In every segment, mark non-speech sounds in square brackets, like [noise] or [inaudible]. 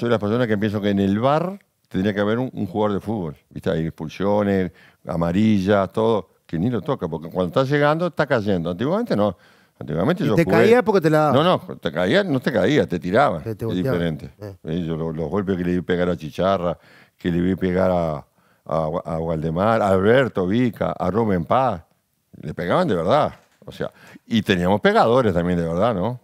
soy de las personas que pienso que en el bar tendría que haber un, jugador de fútbol. ¿Viste? Hay expulsiones, amarillas, todo, que ni lo toca, porque cuando estás llegando, está cayendo. Antiguamente no. Antiguamente te caía porque te la No, no, te caía, no te caía, te tiraba. es diferente. Eh. Eh, los, golpes que le vi pegar a Chicharra, que le vi pegar a, a, a Waldemar, a Alberto Vica, a Rubén Paz, le pegaban de verdad. O sea, y teníamos pegadores también de verdad, ¿no?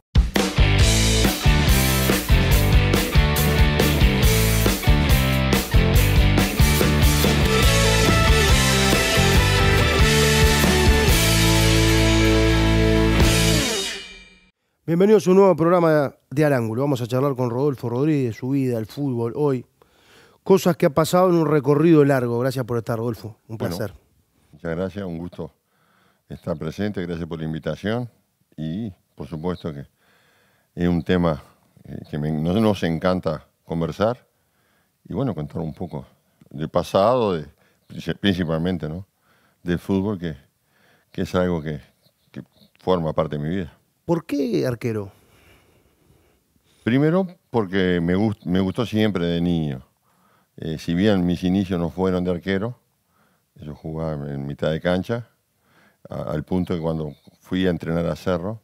Bienvenidos a un nuevo programa de Al Ángulo. Vamos a charlar con Rodolfo Rodríguez, su vida, el fútbol, hoy. Cosas que ha pasado en un recorrido largo. Gracias por estar, Rodolfo. Un placer. muchas gracias, un gusto estar presente. Gracias por la invitación. Y por supuesto que es un tema eh, que nos, encanta conversar. Y bueno, contar un poco del pasado, de, principalmente, ¿no? Del fútbol, que, es algo que forma parte de mi vida. ¿Por qué arquero? Primero, porque me, gustó siempre de niño. Eh, si bien mis inicios no fueron de arquero, yo jugaba en mitad de cancha, al punto que cuando fui a entrenar a Cerro,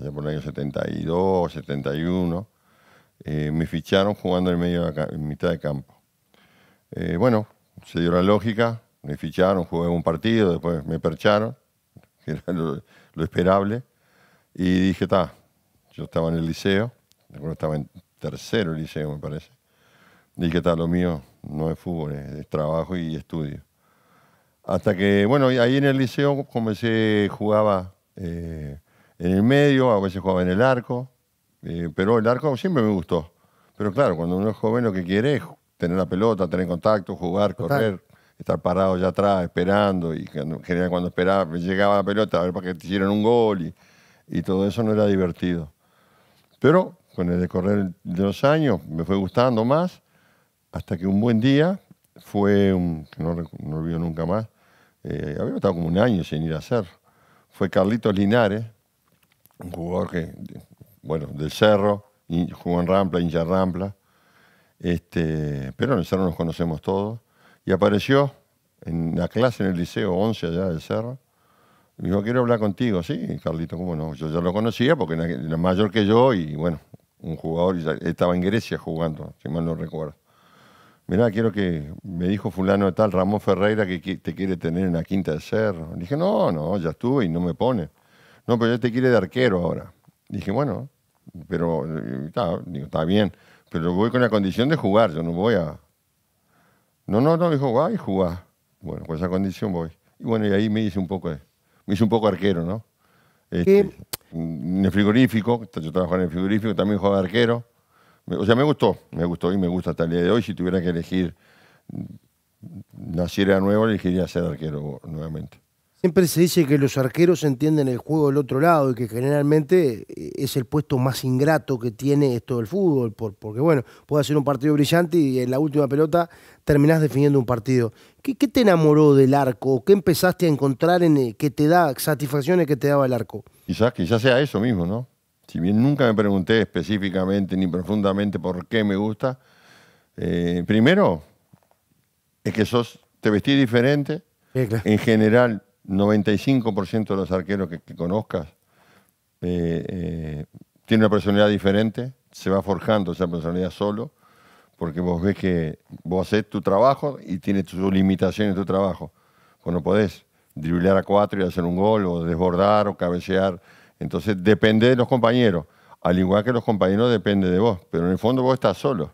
allá por el año 72, 71, eh, me ficharon jugando en, medio en mitad de campo. Eh, bueno, se dio la lógica, me ficharon, jugué un partido, después me percharon, [laughs] que era lo esperable, y dije, está, yo estaba en el liceo, estaba en tercero el liceo, me parece. Dije, está, lo mío no es fútbol, es, trabajo y estudio. Hasta que, bueno, ahí en el liceo comencé, jugaba eh, en el medio, a veces jugaba en el arco, eh, pero el arco siempre me gustó. Pero claro, cuando uno es joven lo que quiere es tener la pelota, tener contacto, jugar, correr, estar parado allá atrás, esperando. Y en general cuando esperaba, llegaba la pelota, a ver para que te hicieran un gol. Y, y todo eso no era divertido. Pero con el decorrer de los años me fue gustando más, hasta que un buen día fue, un, no, olvido nunca más, eh, había estado como un año sin ir a hacer, fue Carlitos Linares, un jugador que, bueno, del Cerro, jugó en Rampla, hincha Rampla, este, pero en el Cerro nos conocemos todos, y apareció en la clase en el liceo 11 allá del Cerro, dijo, quiero hablar contigo. Sí, Carlito, cómo no. Yo ya lo conocía porque era mayor que yo y bueno, un jugador, estaba en Grecia jugando, si mal no recuerdo. Mirá, quiero que. Me dijo Fulano de Tal, Ramón Ferreira, que te quiere tener en la quinta de cerro. dije, no, no, ya estuve y no me pone. No, pero ya te quiere de arquero ahora. dije, bueno, pero eh, está, digo, está bien, pero voy con la condición de jugar, yo no voy a. No, no, no, dijo, va jugar Bueno, con esa condición voy. Y bueno, y ahí me hice un poco de me hice un poco arquero, ¿no? Este, en el frigorífico, yo trabajaba en el frigorífico, también jugaba arquero. O sea, me gustó, me gustó y me gusta hasta el día de hoy. Si tuviera que elegir, mm, naciera de nuevo, elegiría ser arquero nuevamente. Siempre se dice que los arqueros entienden el juego del otro lado y que generalmente eh, es el puesto más ingrato que tiene esto del fútbol, porque bueno, puede hacer un partido brillante y en la última pelota terminás definiendo un partido. ¿Qué, te enamoró del arco? ¿Qué empezaste a encontrar en eh, que te da satisfacciones que te daba el arco? Quizás, quizás sea eso mismo, ¿no? Si bien nunca me pregunté específicamente ni profundamente por qué me gusta, eh, primero es que sos, te vestís diferente. En general, 95% de los arqueros que, conozcas eh, eh, tiene una personalidad diferente, se va forjando esa personalidad solo, porque vos ves que vos haces tu trabajo y tienes tus limitaciones tu trabajo. Vos no podés driblear a cuatro y hacer un gol, o desbordar, o cabecear. Entonces depende de los compañeros, al igual que los compañeros depende de vos, pero en el fondo vos estás solo.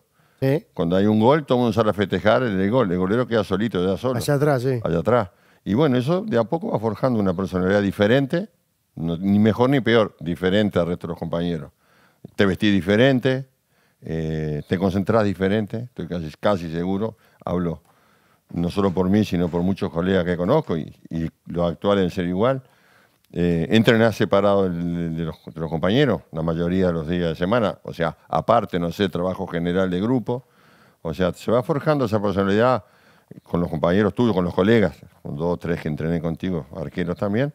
Cuando hay un gol, todo el mundo sale a festejar el gol. El golero queda solito, queda solo. Allá atrás, sí. Allá atrás. Y bueno, eso de a poco va forjando una personalidad diferente, ni mejor ni peor, diferente al resto de los compañeros. Te vestís diferente, eh, te concentrás diferente, estoy casi, casi seguro, hablo no solo por mí, sino por muchos colegas que conozco y, los actuales en ser igual. Eh, entrenás separado de, los, de, los, compañeros la mayoría de los días de semana, o sea, aparte, no sé, trabajo general de grupo, o sea, se va forjando esa personalidad con los compañeros tuyos, con los colegas, con dos o tres que entrené contigo, arqueros también.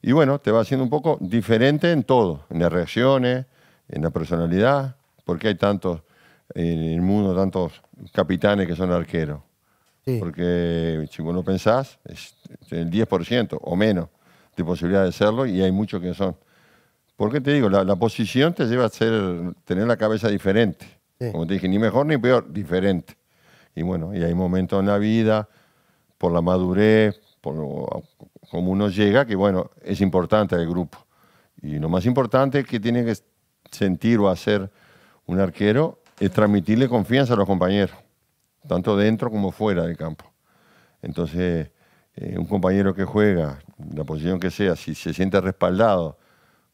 Y bueno, te va haciendo un poco diferente en todo, en las reacciones, en la personalidad, porque hay tantos, en el mundo, tantos capitanes que son arqueros. Porque si vos lo pensás, es el 10% o menos de posibilidad de serlo y hay muchos que son. Porque te digo, la, posición te lleva a ser, tener la cabeza diferente. Como te dije, ni mejor ni peor, diferente. Y bueno, hay momentos en la vida, por la madurez, por como uno llega, que bueno, es importante el grupo. Y lo más importante que tiene que sentir o hacer un arquero es transmitirle confianza a los compañeros, tanto dentro como fuera del campo. Entonces, eh, un compañero que juega, la posición que sea, si se siente respaldado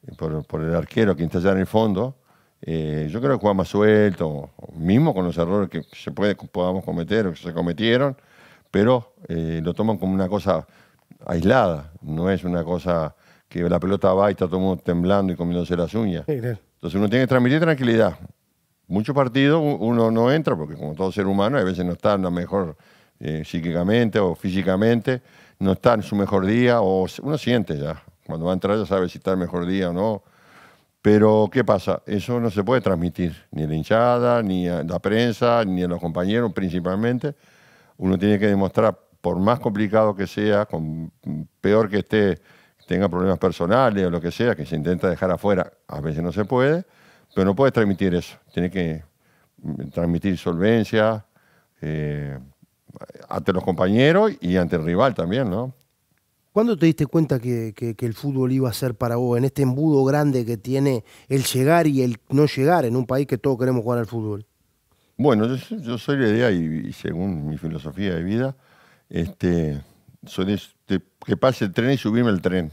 eh, por, el arquero, que está allá en el fondo, eh, yo creo que juega más suelto, mismo con los errores que se puede, podamos cometer o que se cometieron, pero eh, lo toman como una cosa aislada, no es una cosa que la pelota va y está todo mundo temblando y comiéndose las uñas. Entonces uno tiene que transmitir tranquilidad. Muchos partidos uno no entra, porque como todo ser humano, a veces no está en la mejor eh, psíquicamente o físicamente, no está en su mejor día, o uno siente ya. Cuando va a entrar ya sabe si está el mejor día o no pero, ¿qué pasa? Eso no se puede transmitir, ni a la hinchada, ni a la prensa, ni a los compañeros principalmente. Uno tiene que demostrar, por más complicado que sea, con peor que esté, tenga problemas personales o lo que sea, que se intenta dejar afuera, a veces no se puede, pero no puede transmitir eso. Tiene que mm, transmitir solvencia eh, ante los compañeros y ante el rival también, ¿no? ¿Cuándo te diste cuenta que, el fútbol iba a ser para vos, en este embudo grande que tiene el llegar y el no llegar en un país que todos queremos jugar al fútbol? Bueno, yo, soy de idea y, según mi filosofía de vida, este, soy que pase el tren y subirme el tren.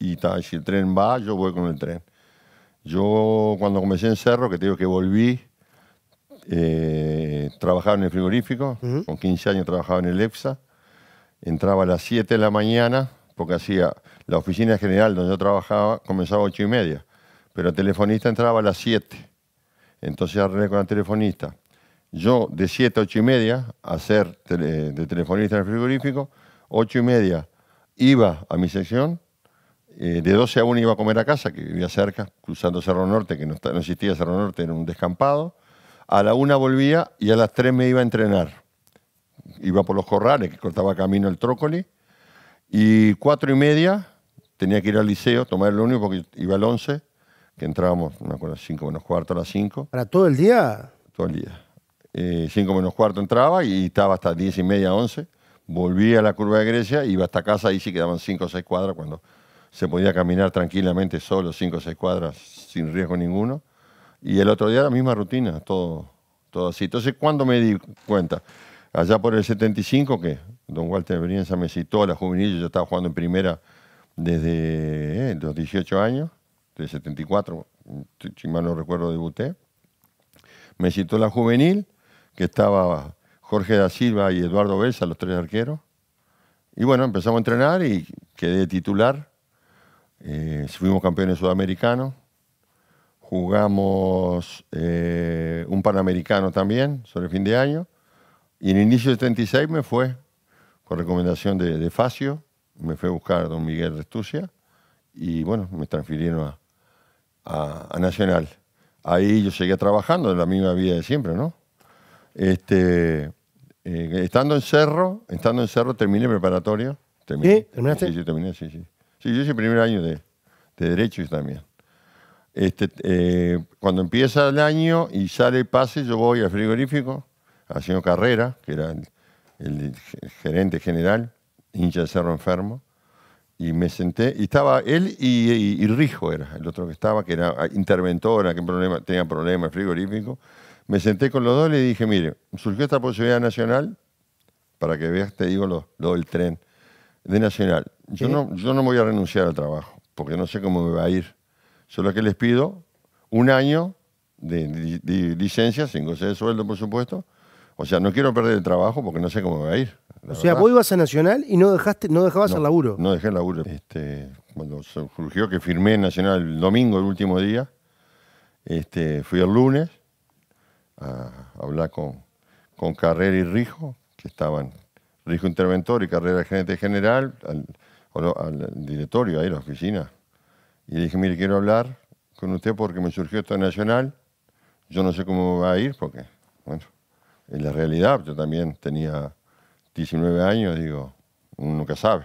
Y si el tren va, yo voy con el tren. Yo cuando comencé en Cerro, que te digo que volví, eh, trabajaba en el frigorífico, con 15 años trabajaba en el EFSA, entraba a las 7 de la mañana que hacía la oficina general donde yo trabajaba, comenzaba a ocho y media, pero el telefonista entraba a las siete Entonces arreglé con la telefonista. Yo de siete a 8 y media, a ser de telefonista en el frigorífico, ocho y media iba a mi sección, eh, de 12 a 1 iba a comer a casa, que vivía cerca, cruzando Cerro Norte, que no, no existía Cerro Norte, era un descampado. A la una volvía y a las tres me iba a entrenar. Iba por los corrales, que cortaba camino el trócoli y cuatro y media tenía que ir al liceo, tomar el único porque iba al 11, que entrábamos, no me acuerdo, cinco menos cuarto a las cinco. ¿Para todo el día? Todo el día. Eh, cinco menos cuarto entraba y estaba hasta diez y media, once. Volvía a la curva de Grecia, iba hasta casa, y sí quedaban cinco o seis cuadras cuando se podía caminar tranquilamente solo, cinco o seis cuadras, sin riesgo ninguno. Y el otro día la misma rutina, todo, todo así. Entonces, ¿cuándo me di cuenta? Allá por el 75, que don Walter Brienza me citó a la juvenil, yo estaba jugando en primera desde eh, los 18 años, de 74, si mal no recuerdo, debuté. Me citó la juvenil, que estaba Jorge da Silva y Eduardo Belsa, los tres arqueros. Y bueno, empezamos a entrenar y quedé titular. Eh, fuimos campeones sudamericanos. Jugamos eh, un panamericano también, sobre fin de año. Y en el inicio de 36 me fue por recomendación de, Facio, me fue a buscar a don Miguel Restucia y bueno, me transfirieron a, a, Nacional. Ahí yo seguía trabajando en la misma vida de siempre, ¿no? Este, eh, estando en Cerro, estando en Cerro terminé preparatorio. Terminé. ¿Terminaste? Sí, yo terminé, sí, sí. Sí, yo hice el primer año de, de Derecho y también. Este, eh, cuando empieza el año y sale el pase, yo voy al frigorífico haciendo carrera, que era el, el gerente general, hincha de Cerro Enfermo, y me senté, y estaba él y, Rijo era, el otro que estaba, que era interventor, que problema, tenía problemas frigoríficos. Me senté con los dos y le dije, mire, surgió esta posibilidad nacional, para que veas, te digo lo, del tren, de nacional. Yo, no, yo no voy a renunciar al trabajo, porque no sé cómo me va a ir. Solo que les pido un año de, de licencia, sin goce de sueldo, por supuesto, o sea, no quiero perder el trabajo porque no sé cómo me va a ir. O sea, vos ibas a Nacional y no dejaste, no dejabas el laburo. No dejé el laburo. Este, cuando surgió que firmé en Nacional el domingo, el último día, este, fui el lunes a hablar con, con Carrera y Rijo, que estaban, Rijo Interventor y Carrera Gerente General, al, directorio, ahí en la oficina. Y le dije, mire, quiero hablar con usted porque me surgió esto Nacional. Yo no sé cómo me va a ir porque en la realidad. Yo también tenía 19 años, digo, uno nunca sabe.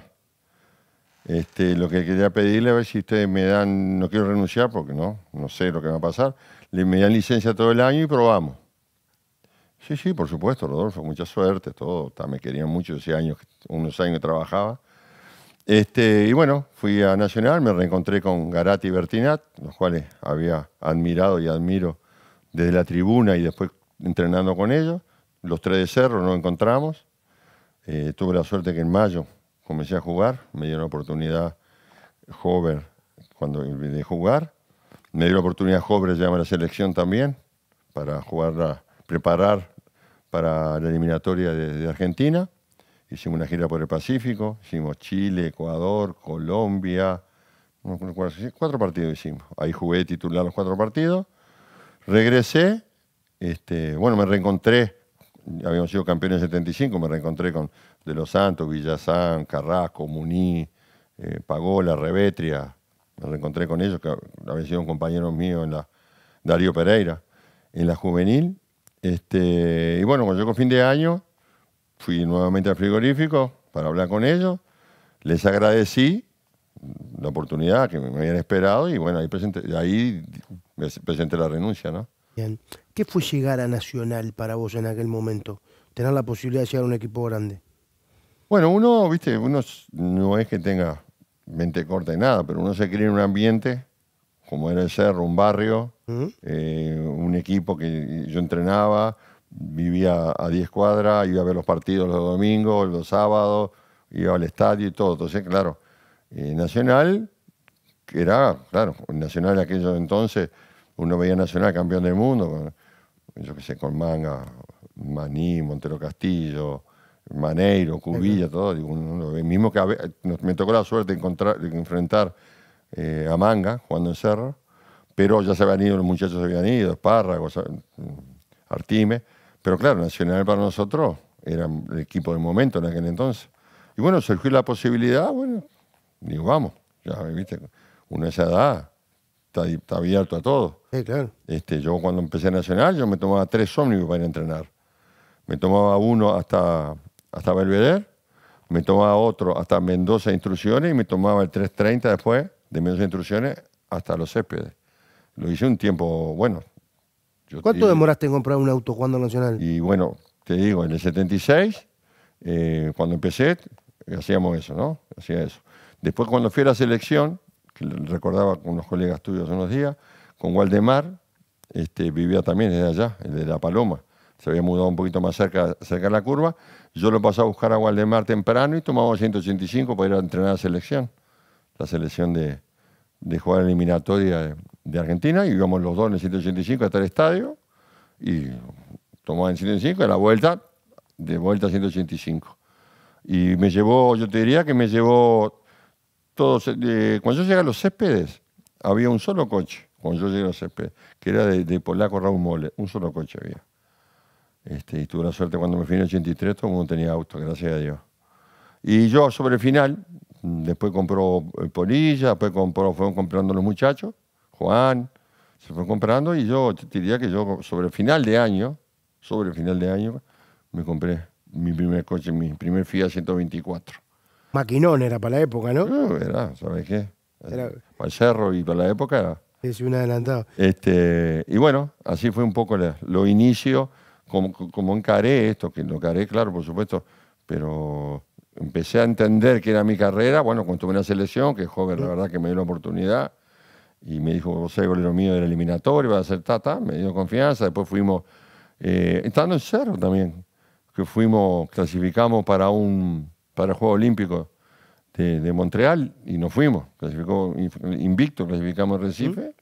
Este, lo que quería pedirle, a ver si ustedes me dan, no quiero renunciar porque no, no sé lo que va a pasar, le me dan licencia todo el año y probamos. Sí, sí, por supuesto, Rodolfo, mucha suerte, todo, me querían mucho ese año, unos años trabajaba. Este, y bueno, fui a Nacional, me reencontré con Garati y Bertinat, los cuales había admirado y admiro desde la tribuna y después entrenando con ellos los tres de cerro no encontramos. Eh, tuve la suerte que en mayo comencé a jugar, me dio la oportunidad joven cuando, de jugar. Me dio la oportunidad joven, de a la selección también para jugar, preparar para la eliminatoria de, Argentina. Hicimos una gira por el Pacífico, hicimos Chile, Ecuador, Colombia, cuatro partidos hicimos. Ahí jugué titular los cuatro partidos. Regresé, este, bueno, me reencontré habíamos sido campeones en 75, me reencontré con De Los Santos, Villazán, Carrasco, Muní, eh, Pagola, Revetria, me reencontré con ellos, que habían sido compañeros míos en la Darío Pereira, en la juvenil. Este, y bueno, cuando llegó fin de año, fui nuevamente al frigorífico para hablar con ellos, les agradecí la oportunidad que me habían esperado y bueno, ahí, presenté, ahí presenté la renuncia, ¿no? Bien. ¿Qué fue llegar a Nacional para vos en aquel momento? Tener la posibilidad de llegar a un equipo grande. Bueno, uno, viste, uno no es que tenga mente corta y nada, pero uno se cree en un ambiente como era el cerro, un barrio, eh, un equipo que yo entrenaba, vivía a 10 cuadras, iba a ver los partidos los domingos, los sábados, iba al estadio y todo. Entonces, claro, eh, Nacional, que era, claro, Nacional en aquellos entonces, uno veía Nacional campeón del mundo, yo qué sé, con Manga, Maní, Montero Castillo, Maneiro, Cubilla, todo. Digo, mismo que me tocó la suerte de, encontrar, enfrentar eh, a Manga jugando en Cerro, pero ya se habían ido, los muchachos se habían ido, Espárrago, mm, Artime. Pero claro, Nacional para nosotros era el equipo del momento en aquel entonces. Y bueno, surgió la posibilidad, bueno, digo, vamos, ya, ¿viste? Una esa edad está, abierto a todo. claro. Este, yo cuando empecé Nacional, yo me tomaba tres ómnibus para ir a entrenar. Me tomaba uno hasta, hasta Belvedere, me tomaba otro hasta Mendoza Instrucciones y me tomaba el 330 después de Mendoza Instrucciones hasta Los Céspedes. Lo hice un tiempo bueno. ¿Cuánto demoraste en comprar un auto jugando Nacional? Y bueno, te digo, en el 76, eh, cuando empecé, hacíamos eso, ¿no? Hacía eso. Después cuando fui a la selección, que recordaba con unos colegas tuyos unos días, con Waldemar, este, vivía también desde allá, el de La Paloma. Se había mudado un poquito más cerca, cerca de la curva. Yo lo pasé a buscar a Waldemar temprano y tomamos 185 para ir a entrenar a la selección. La selección de, de jugar eliminatoria de, Argentina. Y íbamos los dos en el 185 hasta el estadio. Y tomaba en 185, a la vuelta, de vuelta a 185. Y me llevó, yo te diría que me llevó eh, cuando yo llegué a los céspedes, había un solo coche, cuando yo llegué a los céspedes, que era de, Polaco Raúl Mole, un solo coche había. Este, y tuve la suerte cuando me fui en el 83, todo el mundo tenía auto, gracias a Dios. Y yo sobre el final, después compró eh, Polilla, después compró, fueron comprando los muchachos, Juan, se fue comprando y yo te diría que yo sobre el final de año, sobre el final de año, me compré mi primer coche, mi primer Fiat 124. Maquinón era para la época, ¿no? No, era, ¿sabes qué? Para el cerro y para la época era. Es un adelantado. Este, y bueno, así fue un poco lo inicio, como, encaré esto, que lo encaré, claro, por supuesto, pero empecé a entender que era mi carrera, bueno, cuando tuve una selección, que joven, la verdad que me dio la oportunidad, y me dijo, José Golero lo mío del eliminatorio, va a ser tata, me dio confianza, después fuimos, eh, estando en cerro también, que fuimos, clasificamos para un para el Juego Olímpico de, Montreal y nos fuimos. Clasificó invicto, clasificamos Recife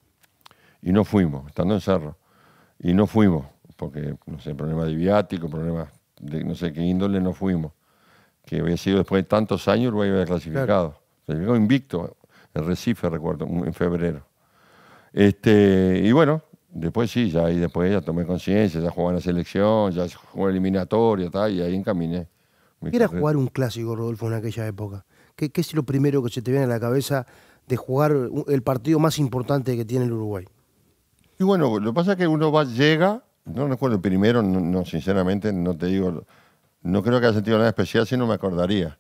y no fuimos, estando en Cerro. Y no fuimos, porque, no sé, problema de viático, problemas de no sé qué índole, no fuimos. Que había sido después de tantos años Uruguay había clasificado. Clasificó invicto en Recife, recuerdo, en febrero. Este, y bueno, después sí, ya, y después ya tomé conciencia, ya jugaba en la selección, ya jugué eliminatoria, tal, y ahí encaminé. ¿Qué era jugar un clásico, Rodolfo, en aquella época? ¿Qué, es lo primero que se te viene a la cabeza de jugar el partido más importante que tiene el Uruguay? Y bueno, lo que pasa es que uno va, llega, no recuerdo el primero, no, sinceramente, no te digo, no creo que haya sentido nada especial, si no me acordaría.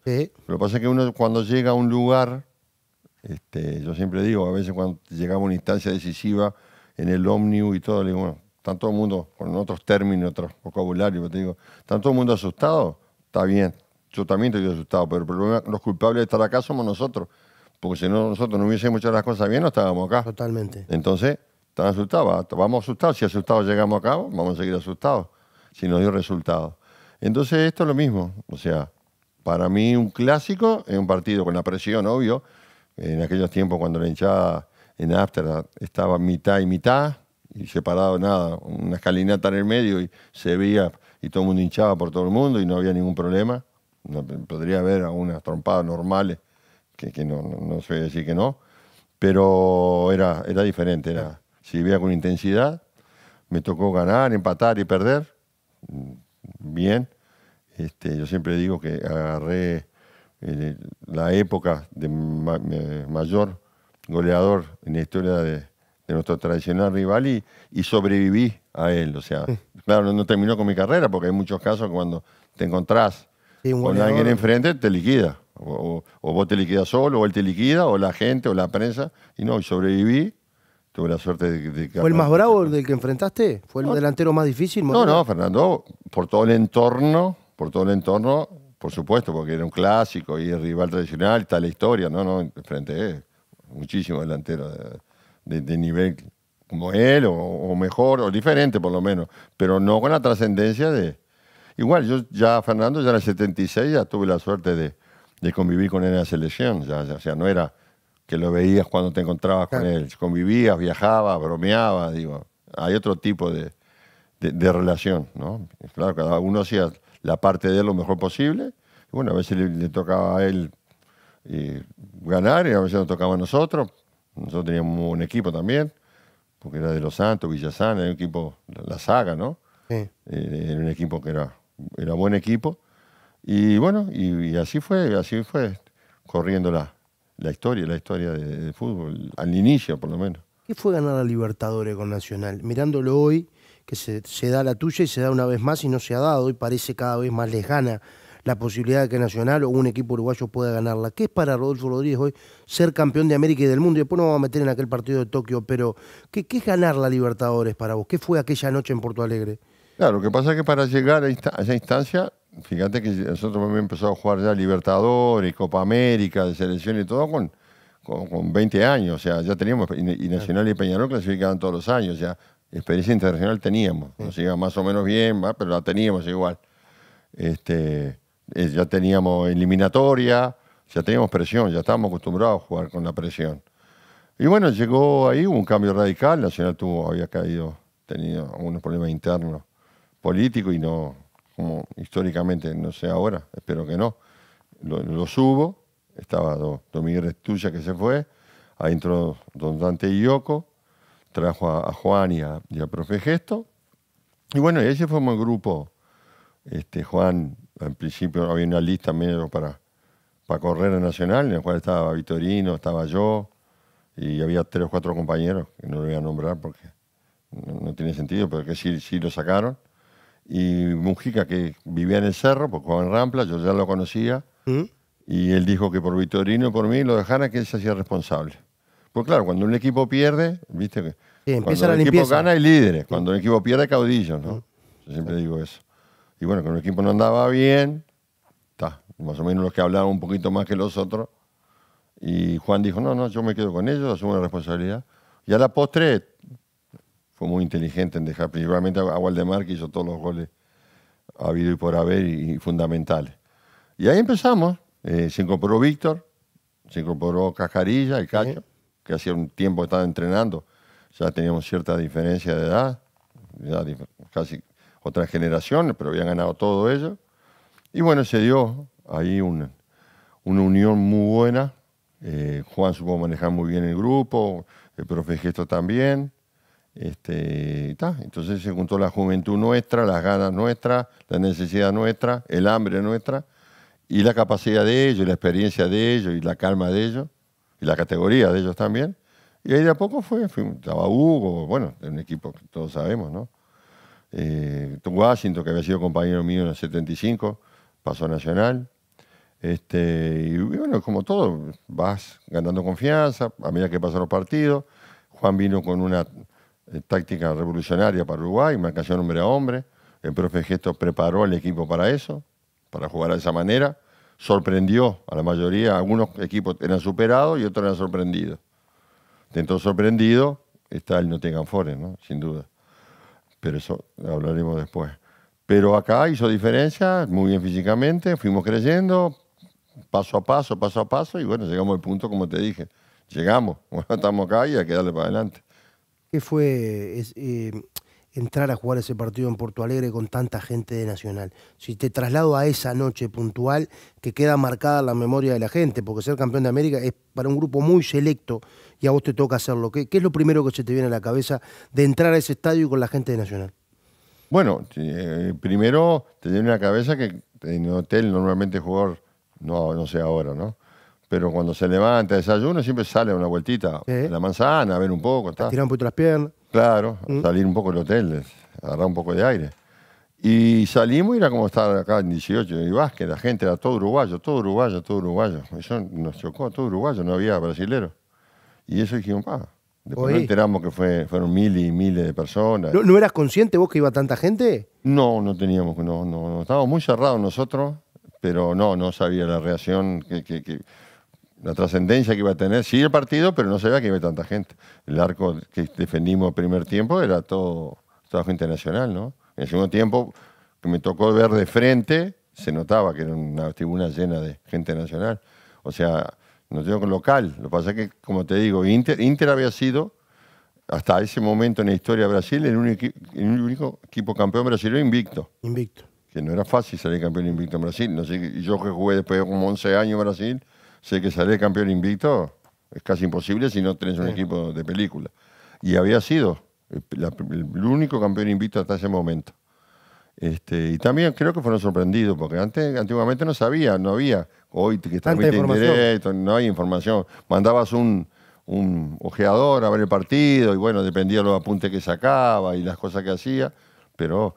Lo que pasa es que uno cuando llega a un lugar, este, yo siempre digo, a veces cuando llegamos a una instancia decisiva en el ómnibus y todo, le digo, bueno, están todo el mundo, con otros términos, otros vocabularios, te digo, están todo el mundo asustado está bien, yo también estoy asustado, pero el problema, los culpables de estar acá somos nosotros. Porque si no, nosotros no hubiésemos hecho las cosas bien, no estábamos acá. Totalmente. Entonces, están asustados. Vamos a asustar. Si asustados llegamos acá, vamos a seguir asustados. Si nos dio resultado. Entonces, esto es lo mismo. O sea, para mí, un clásico es un partido con la presión, obvio. En aquellos tiempos, cuando la hinchada en After estaba mitad y mitad, y separado nada, una escalinata en el medio, y se veía y todo el mundo hinchaba por todo el mundo y no había ningún problema. podría haber algunas trompadas normales que, no, no, se voy a decir que no, pero era, era diferente. Era, si con intensidad. Me tocó ganar, empatar y perder. Mm, bien. Este, yo siempre digo que agarré eh, la época de eh, mayor goleador en la historia de, de nuestro tradicional rival y, sobreviví a él. O sea, [laughs] claro, no terminó con mi carrera, porque hay muchos casos cuando te encontrás con alguien enfrente, te liquida. O, o, vos te liquidas solo, o él te liquida, o la gente, o la prensa. Y no, y sobreviví. Tuve la suerte de, de ¿Fue el más bravo del que enfrentaste? ¿Fue el delantero más difícil? No, no, Fernando, por todo el entorno, por todo el entorno, por supuesto, porque era un clásico y el rival tradicional, está la historia, ¿no? no enfrenté muchísimos delanteros muchísimo delantero. De, de, nivel como él o, mejor o diferente por lo menos, pero no con la trascendencia de... Igual, yo ya, Fernando, ya en el 76 ya tuve la suerte de, convivir con él en la selección, ya, o sea, no era que lo veías cuando te encontrabas con él, convivías, viajabas, bromeabas, digo, hay otro tipo de, relación, ¿no? Claro, cada uno hacía la parte de él lo mejor posible, bueno, a veces le, tocaba a él eh, ganar y a veces nos tocaba a nosotros, nosotros teníamos un equipo también, porque era de Los Santos, Villasana, era un equipo, la saga, ¿no? Eh, era un equipo que era, era buen equipo. Y bueno, y, así fue, así fue corriendo la, historia, la historia de, fútbol, al inicio por lo menos. ¿Qué fue ganar a Libertadores con Nacional? Mirándolo hoy, que se, se, da la tuya y se da una vez más y no se ha dado y parece cada vez más lejana la posibilidad de que Nacional o un equipo uruguayo pueda ganarla. ¿Qué es para Rodolfo Rodríguez hoy ser campeón de América y del mundo? Y después nos vamos a meter en aquel partido de Tokio, pero ¿qué, qué es ganar la Libertadores para vos? ¿Qué fue aquella noche en Porto Alegre? Claro, lo que pasa es que para llegar a, esa instancia, fíjate que nosotros hemos empezado a jugar ya Libertadores, Copa América, de selección y todo con, con, 20 años, o sea, ya teníamos, y, Nacional y Peñarol clasificaban todos los años, o sea, experiencia internacional teníamos, nos iba más o menos bien, ¿va? pero la teníamos igual. Este, eh, ya teníamos eliminatoria, ya teníamos presión, ya estábamos acostumbrados a jugar con la presión. Y bueno, llegó ahí, un cambio radical, Nacional tuvo, había caído, tenido algunos problemas internos políticos y no, como históricamente, no sé ahora, espero que no, lo, subo, estaba Domínguez Tuya que se fue, ahí entró don Dante Ioco, trajo a, Juan y a, Profe Gesto, y bueno, ese fue un grupo, este, Juan en principio había una lista medio para, para correr en Nacional, en la cual estaba Vitorino, estaba yo, y había tres o cuatro compañeros, que no lo voy a nombrar porque no, tiene sentido, pero que sí, sí lo sacaron. Y Mujica, que vivía en el cerro, porque jugaba en Rampla, yo ya lo conocía, y él dijo que por Vitorino y por mí lo dejara que él se hacía responsable. porque claro, cuando un equipo pierde, viste que. cuando el equipo gana, hay líderes. Cuando el equipo pierde, hay caudillos, ¿no? Yo siempre digo eso. Y bueno, con el equipo no andaba bien, está, más o menos los que hablaban un poquito más que los otros. Y Juan dijo, no, no, yo me quedo con ellos, asumo la responsabilidad. Y a la postre fue muy inteligente en dejar principalmente a Waldemar, que hizo todos los goles habido y por haber y, fundamentales. Y ahí empezamos. Eh, se incorporó Víctor, se incorporó Cajarilla, y Cacho, que hacía un tiempo que estaba entrenando. Ya teníamos cierta diferencia de edad, casi otras generaciones, pero habían ganado todo ellos. Y bueno, se dio ahí una, una unión muy buena. Eh, Juan supo manejar muy bien el grupo, el profe Gesto también. Este, entonces se juntó la juventud nuestra, las ganas nuestras, la necesidad nuestra, el hambre nuestra, y la capacidad de ellos, la experiencia de ellos, y la calma de ellos, y la categoría de ellos también. Y ahí de a poco fue, fue estaba Hugo, bueno, un equipo que todos sabemos, ¿no? Eh, Washington, que había sido compañero mío en el 75, pasó a Nacional. Este, y bueno, como todo, vas ganando confianza a medida que pasan los partidos. Juan vino con una eh, táctica revolucionaria para Uruguay, marcación hombre a hombre. El profe Gesto preparó al equipo para eso, para jugar de esa manera. Sorprendió a la mayoría, algunos equipos eran superados y otros eran sorprendidos. entonces sorprendido está el tengan Forest, ¿no? sin duda pero eso hablaremos después. Pero acá hizo diferencia, muy bien físicamente, fuimos creyendo, paso a paso, paso a paso, y bueno, llegamos al punto, como te dije, llegamos, [laughs] bueno, estamos acá y hay que darle para adelante. ¿Qué fue? Eh, entrar a jugar ese partido en Porto Alegre con tanta gente de Nacional. Si te traslado a esa noche puntual que queda marcada en la memoria de la gente, porque ser campeón de América es para un grupo muy selecto y a vos te toca hacerlo. ¿Qué, es lo primero que se te viene a la cabeza de entrar a ese estadio con la gente de Nacional? Bueno, eh, primero te viene a la cabeza que en el hotel normalmente el jugador, no, no sé ahora, ¿no? Pero cuando se levanta, desayuno, siempre sale una vueltita la manzana, a ver un poco. Está. Tirar un poquito las piernas. Claro, mm. salir un poco del hotel, agarrar un poco de aire. Y salimos y era como estar acá en 18, y que la gente era todo uruguayo, todo uruguayo, todo uruguayo. Eso nos chocó, todo uruguayo, no había brasilero. Y eso dijimos, pa. Después nos enteramos que fue, fueron miles y miles de personas. ¿No, ¿No, eras consciente vos que iba tanta gente? No, no teníamos, no, no, no. Estábamos muy cerrados nosotros, pero no, no sabía la reacción que, que, que la trascendencia que iba a tener, sí el partido, pero no se que iba tanta gente. El arco que defendimos el primer tiempo era todo trabajo internacional, ¿no? En el segundo tiempo, que me tocó ver de frente, se notaba que era una tribuna llena de gente nacional. O sea, no tengo local. Lo que pasa es que, como te digo, Inter, había sido, hasta ese momento en la historia de Brasil, el único, equipo campeón brasileño invicto. Invicto. Que no era fácil salir campeón invicto en Brasil. No sé, yo que jugué después de como 11 años en Brasil, sé que salir campeón invicto es casi imposible si no tenés un equipo de película. Y había sido el único campeón invicto hasta ese momento. Este, y también creo que fueron sorprendidos, porque antes, antiguamente no sabía, no había. Hoy que está directo, no hay información. Mandabas un, un ojeador a ver el partido y bueno, dependía de los apuntes que sacaba y las cosas que hacía, pero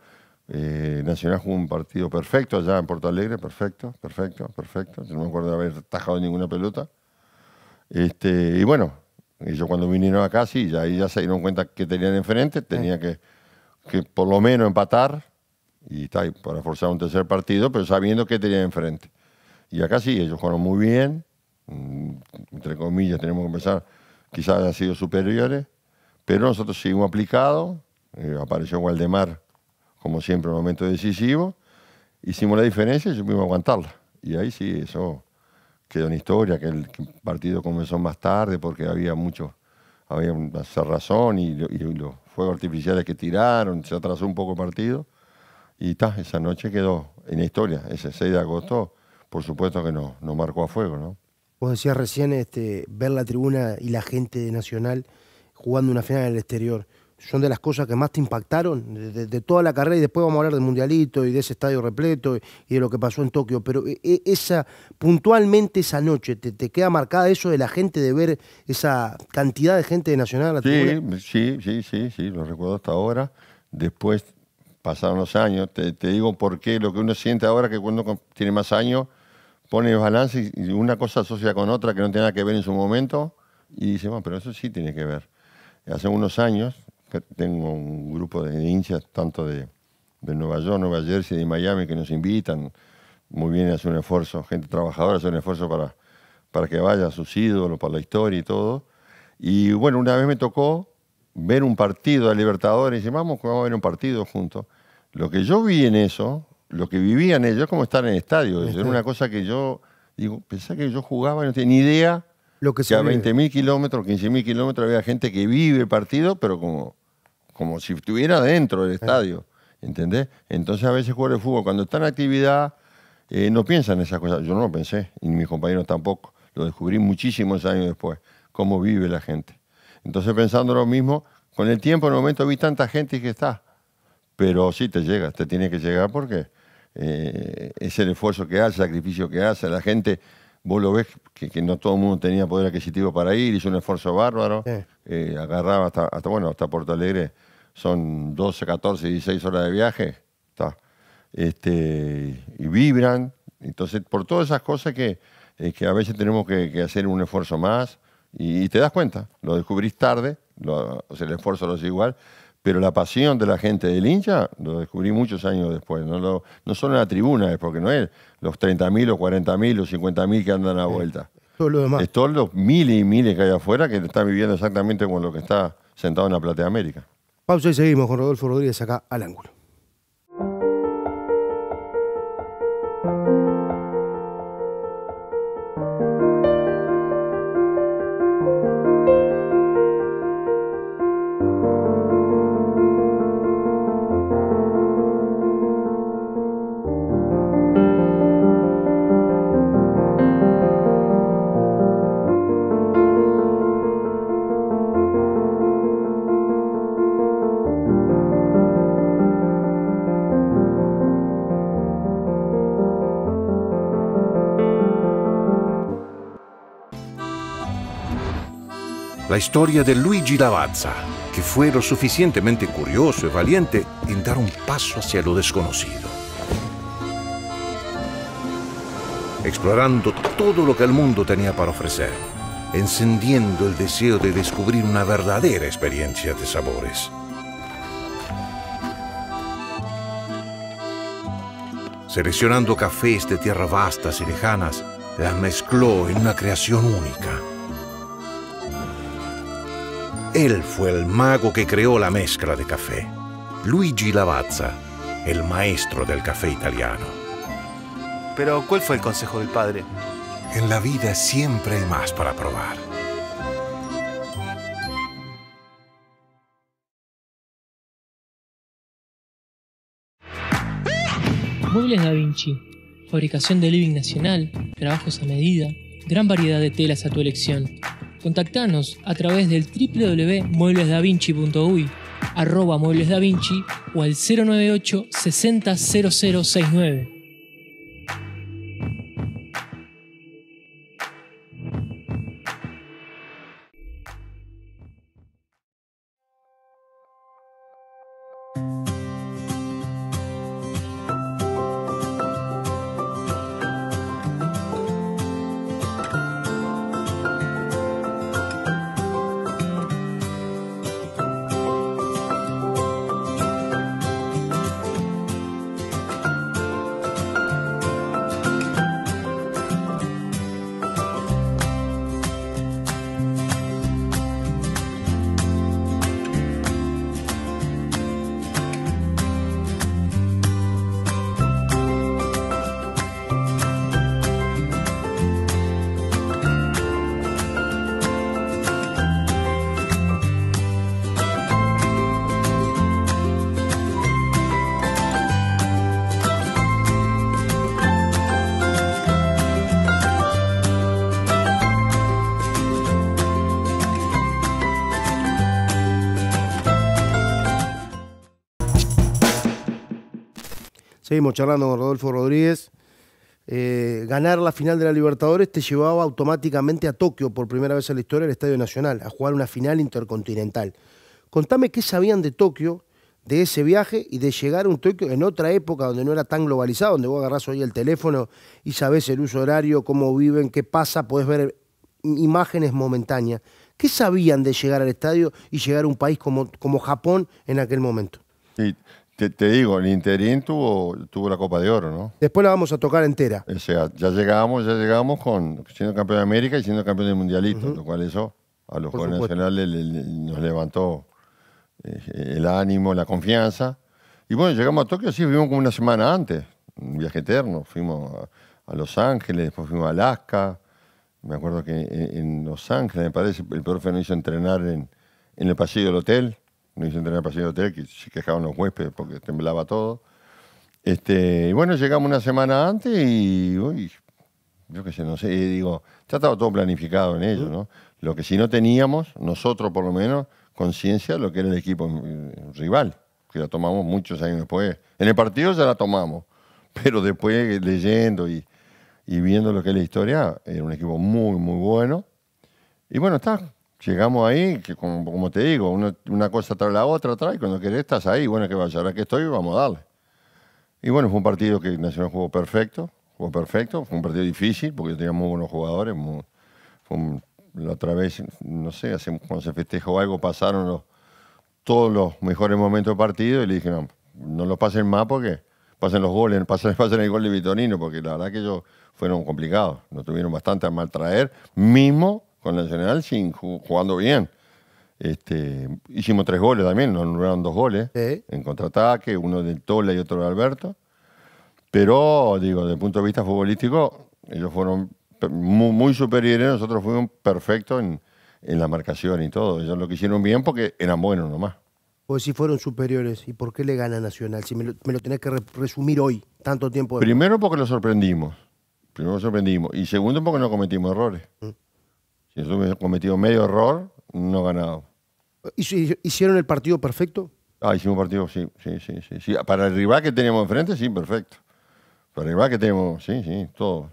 eh, Nacional jugó un partido perfecto allá en Porto Alegre, perfecto, perfecto, perfecto. Yo no me acuerdo de haber tajado ninguna pelota. Este, y bueno, ellos cuando vinieron acá, sí, ya, ahí ya se dieron cuenta que tenían enfrente, tenía que, que por lo menos empatar y está para forzar un tercer partido, pero sabiendo que tenían enfrente. Y acá sí, ellos jugaron muy bien, mm, entre comillas, tenemos que pensar, quizás han sido superiores, pero nosotros seguimos aplicados, eh, apareció Waldemar como siempre, un momento decisivo. Hicimos la diferencia y supimos aguantarla. Y ahí sí, eso quedó en historia, que el partido comenzó más tarde porque había mucho, había una cerrazón y, los fuegos artificiales que tiraron, se atrasó un poco el partido. Y está, esa noche quedó en historia. Ese 6 de agosto, por supuesto que nos no marcó a fuego, ¿no? Vos decías recién este, ver la tribuna y la gente Nacional jugando una final en el exterior son de las cosas que más te impactaron de, toda la carrera y después vamos a hablar del mundialito y de ese estadio repleto y, de lo que pasó en Tokio, pero e, e, esa puntualmente esa noche te, queda marcada eso de la gente de ver esa cantidad de gente de Nacional. A la sí, sí, sí, sí, lo recuerdo hasta ahora. Después pasaron los años, te, digo por qué lo que uno siente ahora que cuando tiene más años pone el balance y una cosa asocia con otra que no tiene nada que ver en su momento y dice, bueno, pero eso sí tiene que ver. Hace unos años, tengo un grupo de hinchas tanto de, Nueva York, Nueva Jersey, de Miami que nos invitan. Muy bien, hace un esfuerzo, gente trabajadora hace un esfuerzo para, para que vaya a sus ídolos, para la historia y todo. Y bueno, una vez me tocó ver un partido de Libertadores y dije, vamos, vamos a ver un partido juntos. Lo que yo vi en eso, lo que vivían ellos, como estar en el estadio, era este. una cosa que yo, digo, pensé que yo jugaba, no tenía ni idea lo que, a 20.000 kilómetros, 15.000 kilómetros había gente que vive partido, pero como, como si estuviera dentro del estadio. ¿Entendés? Entonces a veces jugar el fútbol, cuando está en actividad, eh, no piensan esas cosas. Yo no lo pensé, y mis compañeros tampoco. Lo descubrí muchísimos años después, cómo vive la gente. Entonces pensando lo mismo, con el tiempo, en el momento vi tanta gente que está. Pero sí te llega, te tiene que llegar porque eh, es el esfuerzo que hace, el sacrificio que hace, la gente vos lo ves que, no todo el mundo tenía poder adquisitivo para ir, hizo un esfuerzo bárbaro, eh, agarraba hasta, hasta, bueno, hasta Porto Alegre, son 12, 14, 16 horas de viaje, está, este, y vibran, entonces por todas esas cosas que, eh, que a veces tenemos que, hacer un esfuerzo más y, te das cuenta, lo descubrís tarde, o el esfuerzo no es igual, pero la pasión de la gente del hincha lo descubrí muchos años después. No, no solo en la tribuna, es porque no es los 30.000 o 40.000 o 50.000 que andan a la vuelta. Todo demás. Es todos los miles y miles que hay afuera que están viviendo exactamente con lo que está sentado en la Platea América. Pausa y seguimos con Rodolfo Rodríguez acá al ángulo. historia de Luigi Lavazza, que fue lo suficientemente curioso y valiente en dar un paso hacia lo desconocido. Explorando todo lo que el mundo tenía para ofrecer, encendiendo el deseo de descubrir una verdadera experiencia de sabores. Seleccionando cafés de tierras vastas y lejanas, las mezcló en una creación única. Él fue el mago que creó la mezcla de café. Luigi Lavazza, el maestro del café italiano. Pero, ¿cuál fue el consejo del padre? En la vida siempre hay más para probar. Muebles Da Vinci. Fabricación de living nacional, trabajos a medida, gran variedad de telas a tu elección. Contactanos a través del www.mueblesdavinci.uy, arroba Vinci o al 098 60069 Seguimos charlando con Rodolfo Rodríguez. Eh, ganar la final de la Libertadores te llevaba automáticamente a Tokio por primera vez en la historia al Estadio Nacional, a jugar una final intercontinental. Contame qué sabían de Tokio, de ese viaje y de llegar a un Tokio en otra época donde no era tan globalizado, donde vos agarrás hoy el teléfono y sabés el uso horario, cómo viven, qué pasa, podés ver imágenes momentáneas. ¿Qué sabían de llegar al estadio y llegar a un país como, como Japón en aquel momento? Sí, te, digo, el interín tuvo, tuvo la Copa de Oro, ¿no? Después la vamos a tocar entera. O sea, ya llegamos, ya llegamos con siendo campeón de América y siendo campeón del Mundialito, lo cual eso a los jugadores nacionales nos levantó eh, el ánimo, la confianza. Y bueno, llegamos a Tokio, sí, fuimos como una semana antes, un viaje eterno. Fuimos a, Los Ángeles, después fuimos a Alaska. Me acuerdo que en, Los Ángeles, me parece, el profe nos hizo entrenar en, en el pasillo del hotel no tener el pasillo de hotel, que se quejaban los huéspedes porque temblaba todo. Este, y bueno, llegamos una semana antes y, yo qué sé, no sé, digo, ya estaba todo planificado en ello, ¿no? Lo que si no teníamos, nosotros por lo menos, conciencia lo que era el equipo rival, que la tomamos muchos años después. En el partido ya la tomamos, pero después leyendo y, y viendo lo que es la historia, era un equipo muy, muy bueno. Y bueno, está, llegamos ahí, que como, te digo, una, cosa trae la otra, trae, cuando querés estás ahí, bueno, que vaya, ahora que estoy, vamos a darle. Y bueno, fue un partido que Nacional jugó perfecto, jugó perfecto, fue un partido difícil, porque teníamos muy buenos jugadores, la otra vez, no sé, cuando se festejó algo, pasaron los, todos los mejores momentos del partido y le dije, no, no los pasen más porque pasen los goles, [laughs] pasen, pasen el gol de Vitorino, porque la verdad que ellos fueron complicados, nos tuvieron bastante a mal traer, mismo con Nacional sin jugando bien. Este, hicimos tres goles también, nos eran dos goles en contraataque, uno de Tola y otro de Alberto. Pero, digo, desde el punto de vista futbolístico, ellos fueron muy, superiores, nosotros fuimos perfectos en, la marcación y todo. Ellos lo que hicieron bien porque eran buenos nomás. Pues si fueron superiores, ¿y por qué le gana Nacional? Si me lo, me tenés que resumir hoy, tanto tiempo. Primero porque lo sorprendimos. Primero lo sorprendimos. Y segundo porque no cometimos errores. Mm yo hubiera cometido medio error, no ganado. ¿Hicieron el partido perfecto? Ah, hicimos partido, sí, sí, sí, sí, Para el rival que teníamos enfrente, sí, perfecto. Para el rival que tenemos sí, sí, todo.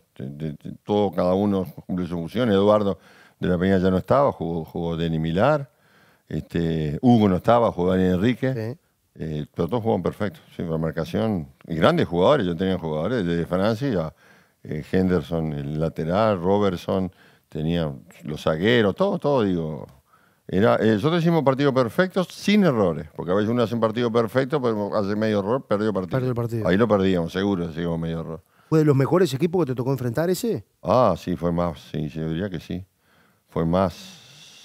todo, cada uno cumple su función. Eduardo de la Peña ya no estaba, jugó, jugó Denny Milar. Este, Hugo no estaba, jugó Daniel Enrique. Eh, pero todos jugaban perfecto. Sí, la marcación. Y grandes jugadores, yo tenía jugadores, desde Francia, eh, Henderson, el lateral, Robertson, tenía los zagueros, todo, todo, digo. Era, nosotros eh, hicimos partidos perfectos sin errores, porque a veces uno hace un partido perfecto, pero hace medio error, perdió partido. el partido. Ahí lo perdíamos, seguro, hicimos medio error. ¿Fue de los mejores equipos que te tocó enfrentar ese? Ah, sí, fue más, sí, yo diría que sí. Fue más,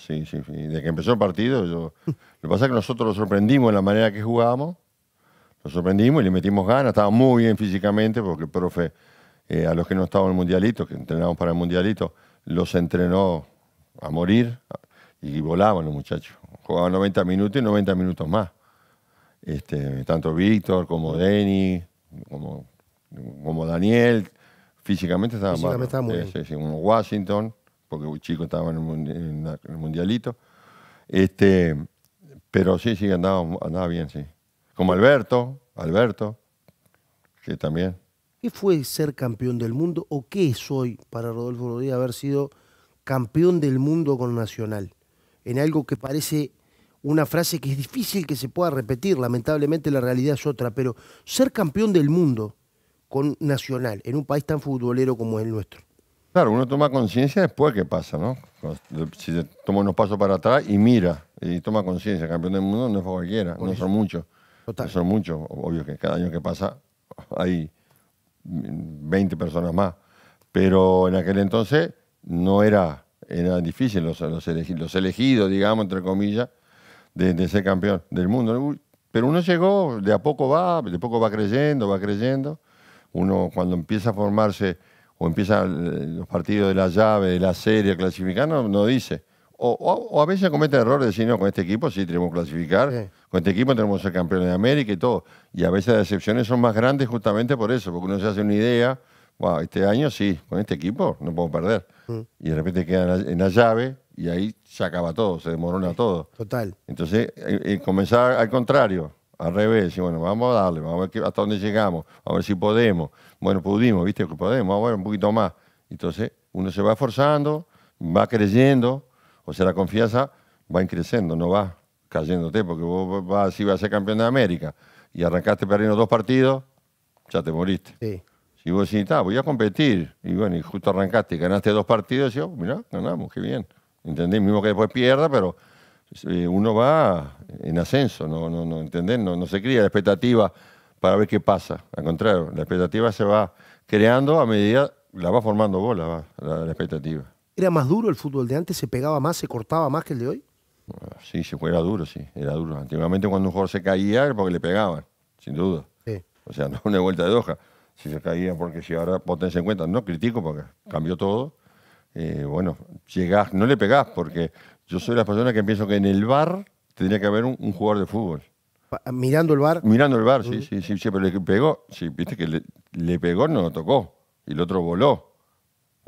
sí, sí. Desde que empezó el partido, yo... lo que pasa es que nosotros lo sorprendimos en la manera que jugábamos, lo sorprendimos y le metimos ganas, estaba muy bien físicamente, porque el profe, eh, a los que no estaban en el mundialito, que entrenábamos para el mundialito, los entrenó a morir y volaban los muchachos. Jugaban 90 minutos y 90 minutos más. Este, tanto Víctor como Denny, como, como Daniel, físicamente estaban físicamente estaba muy bien. Sí, sí, Washington, porque un chico estaba en el, mundialito. Este, pero sí, sí, andaba, andaba bien, sí. Como Alberto, Alberto, que también. ¿Qué fue ser campeón del mundo o qué es hoy para Rodolfo Rodríguez haber sido campeón del mundo con Nacional? En algo que parece una frase que es difícil que se pueda repetir, lamentablemente la realidad es otra, pero ser campeón del mundo con Nacional en un país tan futbolero como el nuestro. Claro, uno toma conciencia después que pasa, ¿no? Si toma unos pasos para atrás y mira, y toma conciencia, campeón del mundo no es cualquiera, no son muchos. son muchos, obvio que cada año que pasa hay 20 personas más. Pero en aquel entonces no era, era difícil los, los, elegidos, digamos, entre comillas, de, ser campeón del mundo. Pero uno llegó, de a poco va, de a poco va creyendo, va creyendo. Uno cuando empieza a formarse o empiezan eh, los partidos de la llave, de la serie, clasificando, no dice o, a veces comete errores de decir, no, con este equipo sí tenemos que clasificar, con este equipo tenemos que ser campeones de América y todo. Y a veces las excepciones son más grandes justamente por eso, porque uno se hace una idea, wow, este año sí, con este equipo no puedo perder. Mm. Y de repente queda en la, llave y ahí se acaba todo, se demorona todo. Total. Entonces, eh, eh, comenzar al contrario, al revés, y bueno, vamos a darle, vamos a ver hasta dónde llegamos, a ver si podemos. Bueno, pudimos, viste que podemos, vamos a ver un poquito más. Entonces, uno se va esforzando, va creyendo o sea, la confianza va creciendo, no va cayéndote, porque vos vas, si vas a ser campeón de América y arrancaste perdiendo dos partidos, ya te moriste. Sí. Si vos decís, voy a competir, y bueno, y justo arrancaste y ganaste dos partidos, y yo, oh, mirá, ganamos, qué bien. ¿Entendés? Mismo que después pierda, pero eh, uno va en ascenso, no, no, no, ¿entendés? No, se cría la expectativa para ver qué pasa. Al contrario, la expectativa se va creando a medida, la va formando vos la expectativa. ¿Era más duro el fútbol de antes? ¿Se pegaba más, se cortaba más que el de hoy? Ah, sí, se pues era duro, sí, era duro. Antiguamente cuando un jugador se caía era porque le pegaban, sin duda. Sí. O sea, [laughs] no una vuelta de hoja. Si se caía porque si ahora vos en cuenta, no critico porque cambió todo. Eh, bueno, llegás, no le pegás porque yo soy la persona que pienso que en el bar tendría que haber un, jugador de fútbol. Mirando el bar. Mirando el bar, sí, sí, sí, pero le pegó, sí, viste que le, le pegó, no lo tocó, y el otro voló.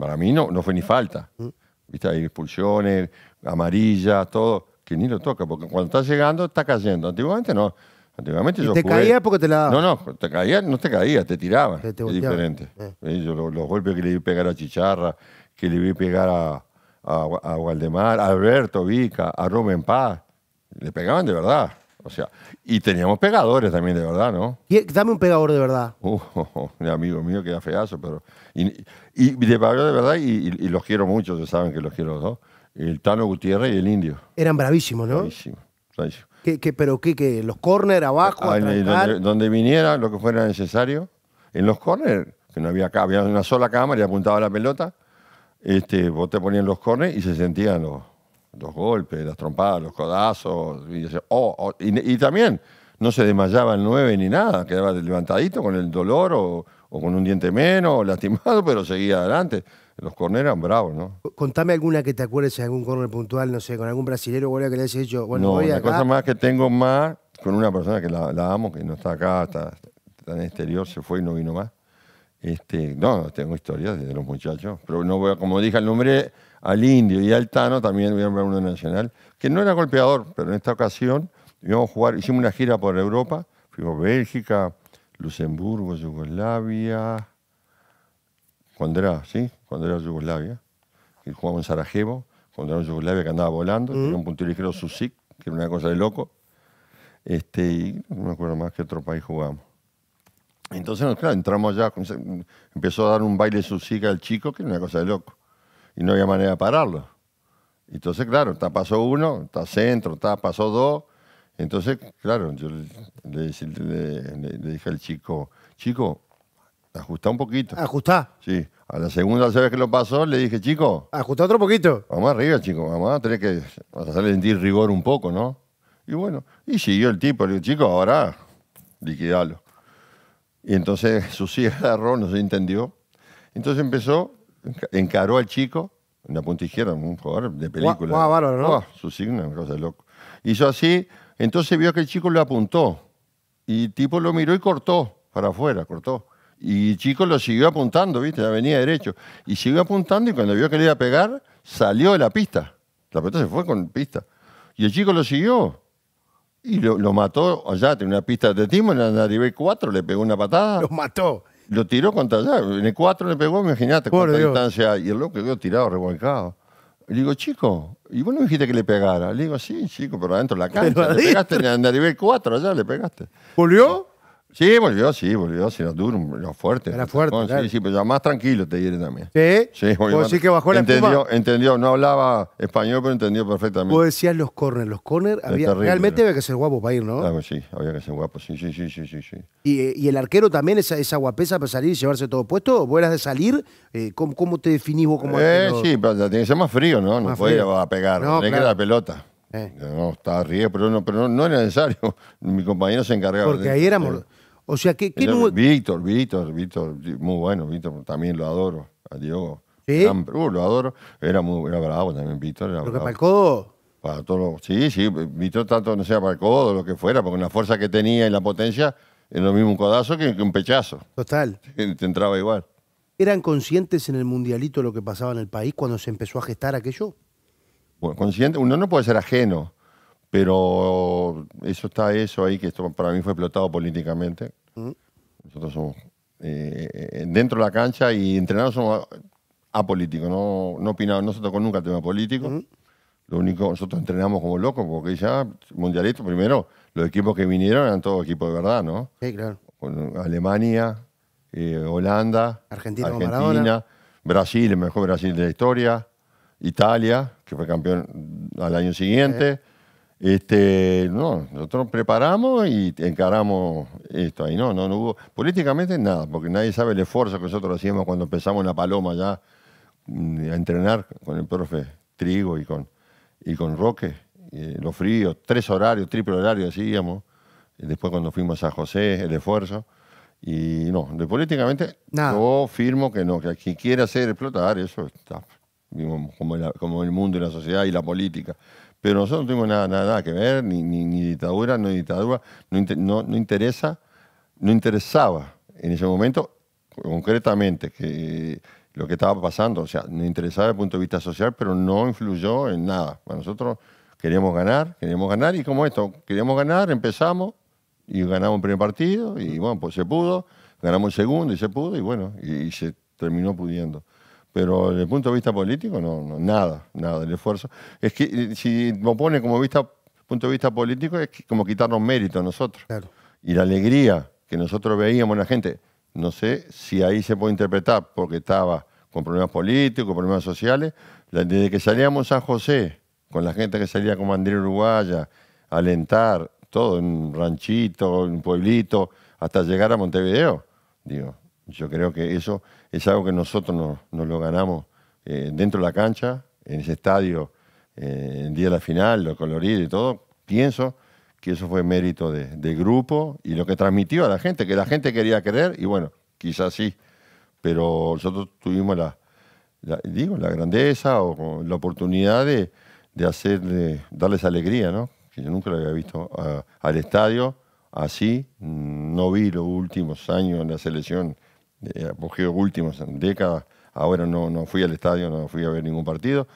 Para mí no, no fue ni falta. Mm. ¿Viste? Hay expulsiones, amarillas, todo, que ni lo toca, porque cuando está llegando, está cayendo. Antiguamente no. Antiguamente ¿Y te caía porque te la daba. No, no, te caía, no te caía, te tiraba. es diferente. Eh. los, golpes que le vi pegar a Chicharra, que le vi pegar a, a, a Waldemar, a Alberto Vica, a Rubén Paz, le pegaban de verdad. O sea, y teníamos pegadores también de verdad, ¿no? Y, dame un pegador de verdad. Uh, [laughs] amigo mío, queda feazo, pero. Y, de verdad, y, los quiero mucho, se saben que los quiero los dos. El Tano Gutiérrez y el Indio. Eran bravísimos, ¿no? Bravísimos, pero qué, ¿Los córner, abajo? donde, viniera lo que fuera necesario. En los córner, que no había había una sola cámara y apuntaba la pelota, este, vos te ponían los córner y se sentían los Dos golpes, las trompadas, los codazos, oh, oh", y, también no se desmayaba el 9 ni nada, quedaba levantadito con el dolor o, con un diente menos, lastimado, [laughs] pero seguía adelante. Los corneros eran bravos, ¿no? Contame alguna que te acuerdes de algún corner puntual, no sé, con algún brasilero que le hayas hecho. Bueno, no, la cosa más que tengo más con una persona que la, amo, que no está acá, está, en el exterior, se fue y no vino más. Este, no, tengo historias de los muchachos, pero no voy a, como dije el nombre, al Indio y al Tano, también uno nacional, que no era golpeador, pero en esta ocasión íbamos a jugar, hicimos una gira por Europa, fuimos a Bélgica, Luxemburgo, Yugoslavia, cuando era, ¿sí? Cuando era Yugoslavia, y jugamos en Sarajevo, cuando era Yugoslavia que andaba volando, un puntillo ligero que era una cosa de loco, este, y no me acuerdo más qué otro país jugamos. Entonces, claro, entramos allá, empezó a dar un baile Susik al chico, que era una cosa de loco y no había manera de pararlo. Entonces, claro, está paso uno, está centro, está paso dos. Entonces, claro, yo le, dije al chico, chico, ajusta un poquito. ajusta Sí. A la segunda vez que lo pasó, le dije, chico. ajusta otro poquito. Vamos arriba, chico. Vamos a tener que hacerle sentir rigor un poco, ¿no? Y bueno, y siguió el tipo. Le dije, chico, ahora liquidalo. Y entonces [laughs] su de error no se entendió. Entonces empezó encaró al chico, en la punta izquierda, un jugador de película. su signo, loco. Hizo así, entonces vio que el chico lo apuntó. Y el tipo lo miró y cortó para afuera, cortó. Y el chico lo siguió apuntando, ¿viste? Ya venía derecho. Y siguió apuntando y cuando vio que le iba a pegar, salió de la pista. La pelota se fue con pista. Y el chico lo siguió. Y lo, mató allá, tenía una pista de timo en la nivel 4, le pegó una patada. Lo mató lo tiró contra allá. En el 4 le pegó, imagínate cuánta la distancia hay. Y el loco quedó tirado, revolcado. Le digo, chico, ¿y vos no dijiste que le pegara? Le digo, sí, chico, pero adentro de la cancha. le pegaste en el nivel 4 allá, le pegaste. ¿Volvió? Sí, volvió, sí, volvió. sí, era duro, era fuerte. Era fuerte. Sí, sí, pero ya más tranquilo te dieron también. Sí. Sí, volvió. sí que bajó la entendió, espuma? entendió, no hablaba español, pero entendió perfectamente. Vos decías los corners. Los corners había, realmente había que ser guapo para ir, ¿no? Claro, ah, pues sí, había que ser guapo, sí, sí, sí, sí, sí. ¿Y, eh, y el arquero también, esa, esa guapesa para salir y llevarse todo puesto? ¿Vos de salir? Eh, ¿cómo, te definís vos como eh, arquero? Sí, pero tiene que ser más frío, ¿no? No podía a pegar. No, claro. la pelota. Eh. No, estaba riendo, pero no, pero no, era necesario. [laughs] Mi compañero se encargaba. Porque ahí éramos. O sea, ¿qué, qué Víctor, Víctor, Víctor, muy bueno, Víctor, también lo adoro, a Diego. ¿Sí? lo adoro. Era muy bravo también, Víctor. ¿Pero para el codo? Para todo Sí, sí, Víctor tanto, no sea para el codo, lo que fuera, porque la fuerza que tenía y la potencia es lo mismo un codazo que, un pechazo. Total. [laughs] entraba igual. ¿Eran conscientes en el mundialito lo que pasaba en el país cuando se empezó a gestar aquello? bueno, consciente, uno no puede ser ajeno, pero eso está eso ahí, que esto para mí fue explotado políticamente. Mm. Nosotros somos eh, eh, dentro de la cancha y entrenados somos apolíticos, no, no opinamos, no se tocó nunca el tema político. Mm. Lo único, nosotros entrenamos como locos, porque ya, mundialistas, primero, los equipos que vinieron eran todos equipos de verdad, ¿no? Sí, claro. Alemania, eh, Holanda, Argentina, Argentina Brasil, el mejor Brasil de la historia, Italia, que fue campeón al año siguiente. Este, no, nosotros preparamos y encaramos esto ahí. No, no, hubo políticamente nada, porque nadie sabe el esfuerzo que nosotros hacíamos cuando empezamos en la Paloma ya mm, a entrenar con el profe Trigo y con, y con Roque. Eh, los fríos, tres horarios, triple horario hacíamos. Eh, después cuando fuimos a José, el esfuerzo. Y no, de políticamente yo firmo que no, que quien quiera hacer explotar, eso está como, como, el mundo y la sociedad y la política. Pero nosotros no tenemos nada, que ver, ni, ni, dictadura, no dictadura, no, interesa, no interesaba en ese momento concretamente lo que estaba pasando, o sea, no interesaba desde el punto de vista social, pero no influyó en nada. nosotros queríamos ganar, queríamos ganar y como esto, queríamos ganar, empezamos y ganamos el primer partido y bueno, pues se pudo, ganamos el segundo y se pudo y bueno, y se terminó pudiendo. Pero desde el punto de vista político, no, no nada, nada, del esfuerzo. Es que eh, si lo pone como vista, punto de vista político, es como quitarnos mérito a nosotros. Y la alegría que nosotros veíamos en la gente, no sé si ahí se puede interpretar, porque estaba con problemas políticos, problemas sociales. Desde que salíamos San José, con la gente que salía como Andrés Uruguaya, alentar, todo, en un ranchito, en un pueblito, hasta llegar a Montevideo. Digo, yo creo que eso es algo que nosotros nos, lo ganamos eh, dentro de la cancha, en ese estadio, el eh, día de la final, lo colorido y todo. Pienso que eso fue mérito de, del grupo y lo que transmitió a la gente, que la gente quería creer y bueno, quizás sí, pero nosotros tuvimos la, digo, la grandeza o la oportunidad de, de darles alegría, ¿no? Que yo nunca lo había visto al estadio así, no vi los últimos años en la selección porque los últimos décadas. Ahora no, no fui al estadio, no fui a ver ningún partido,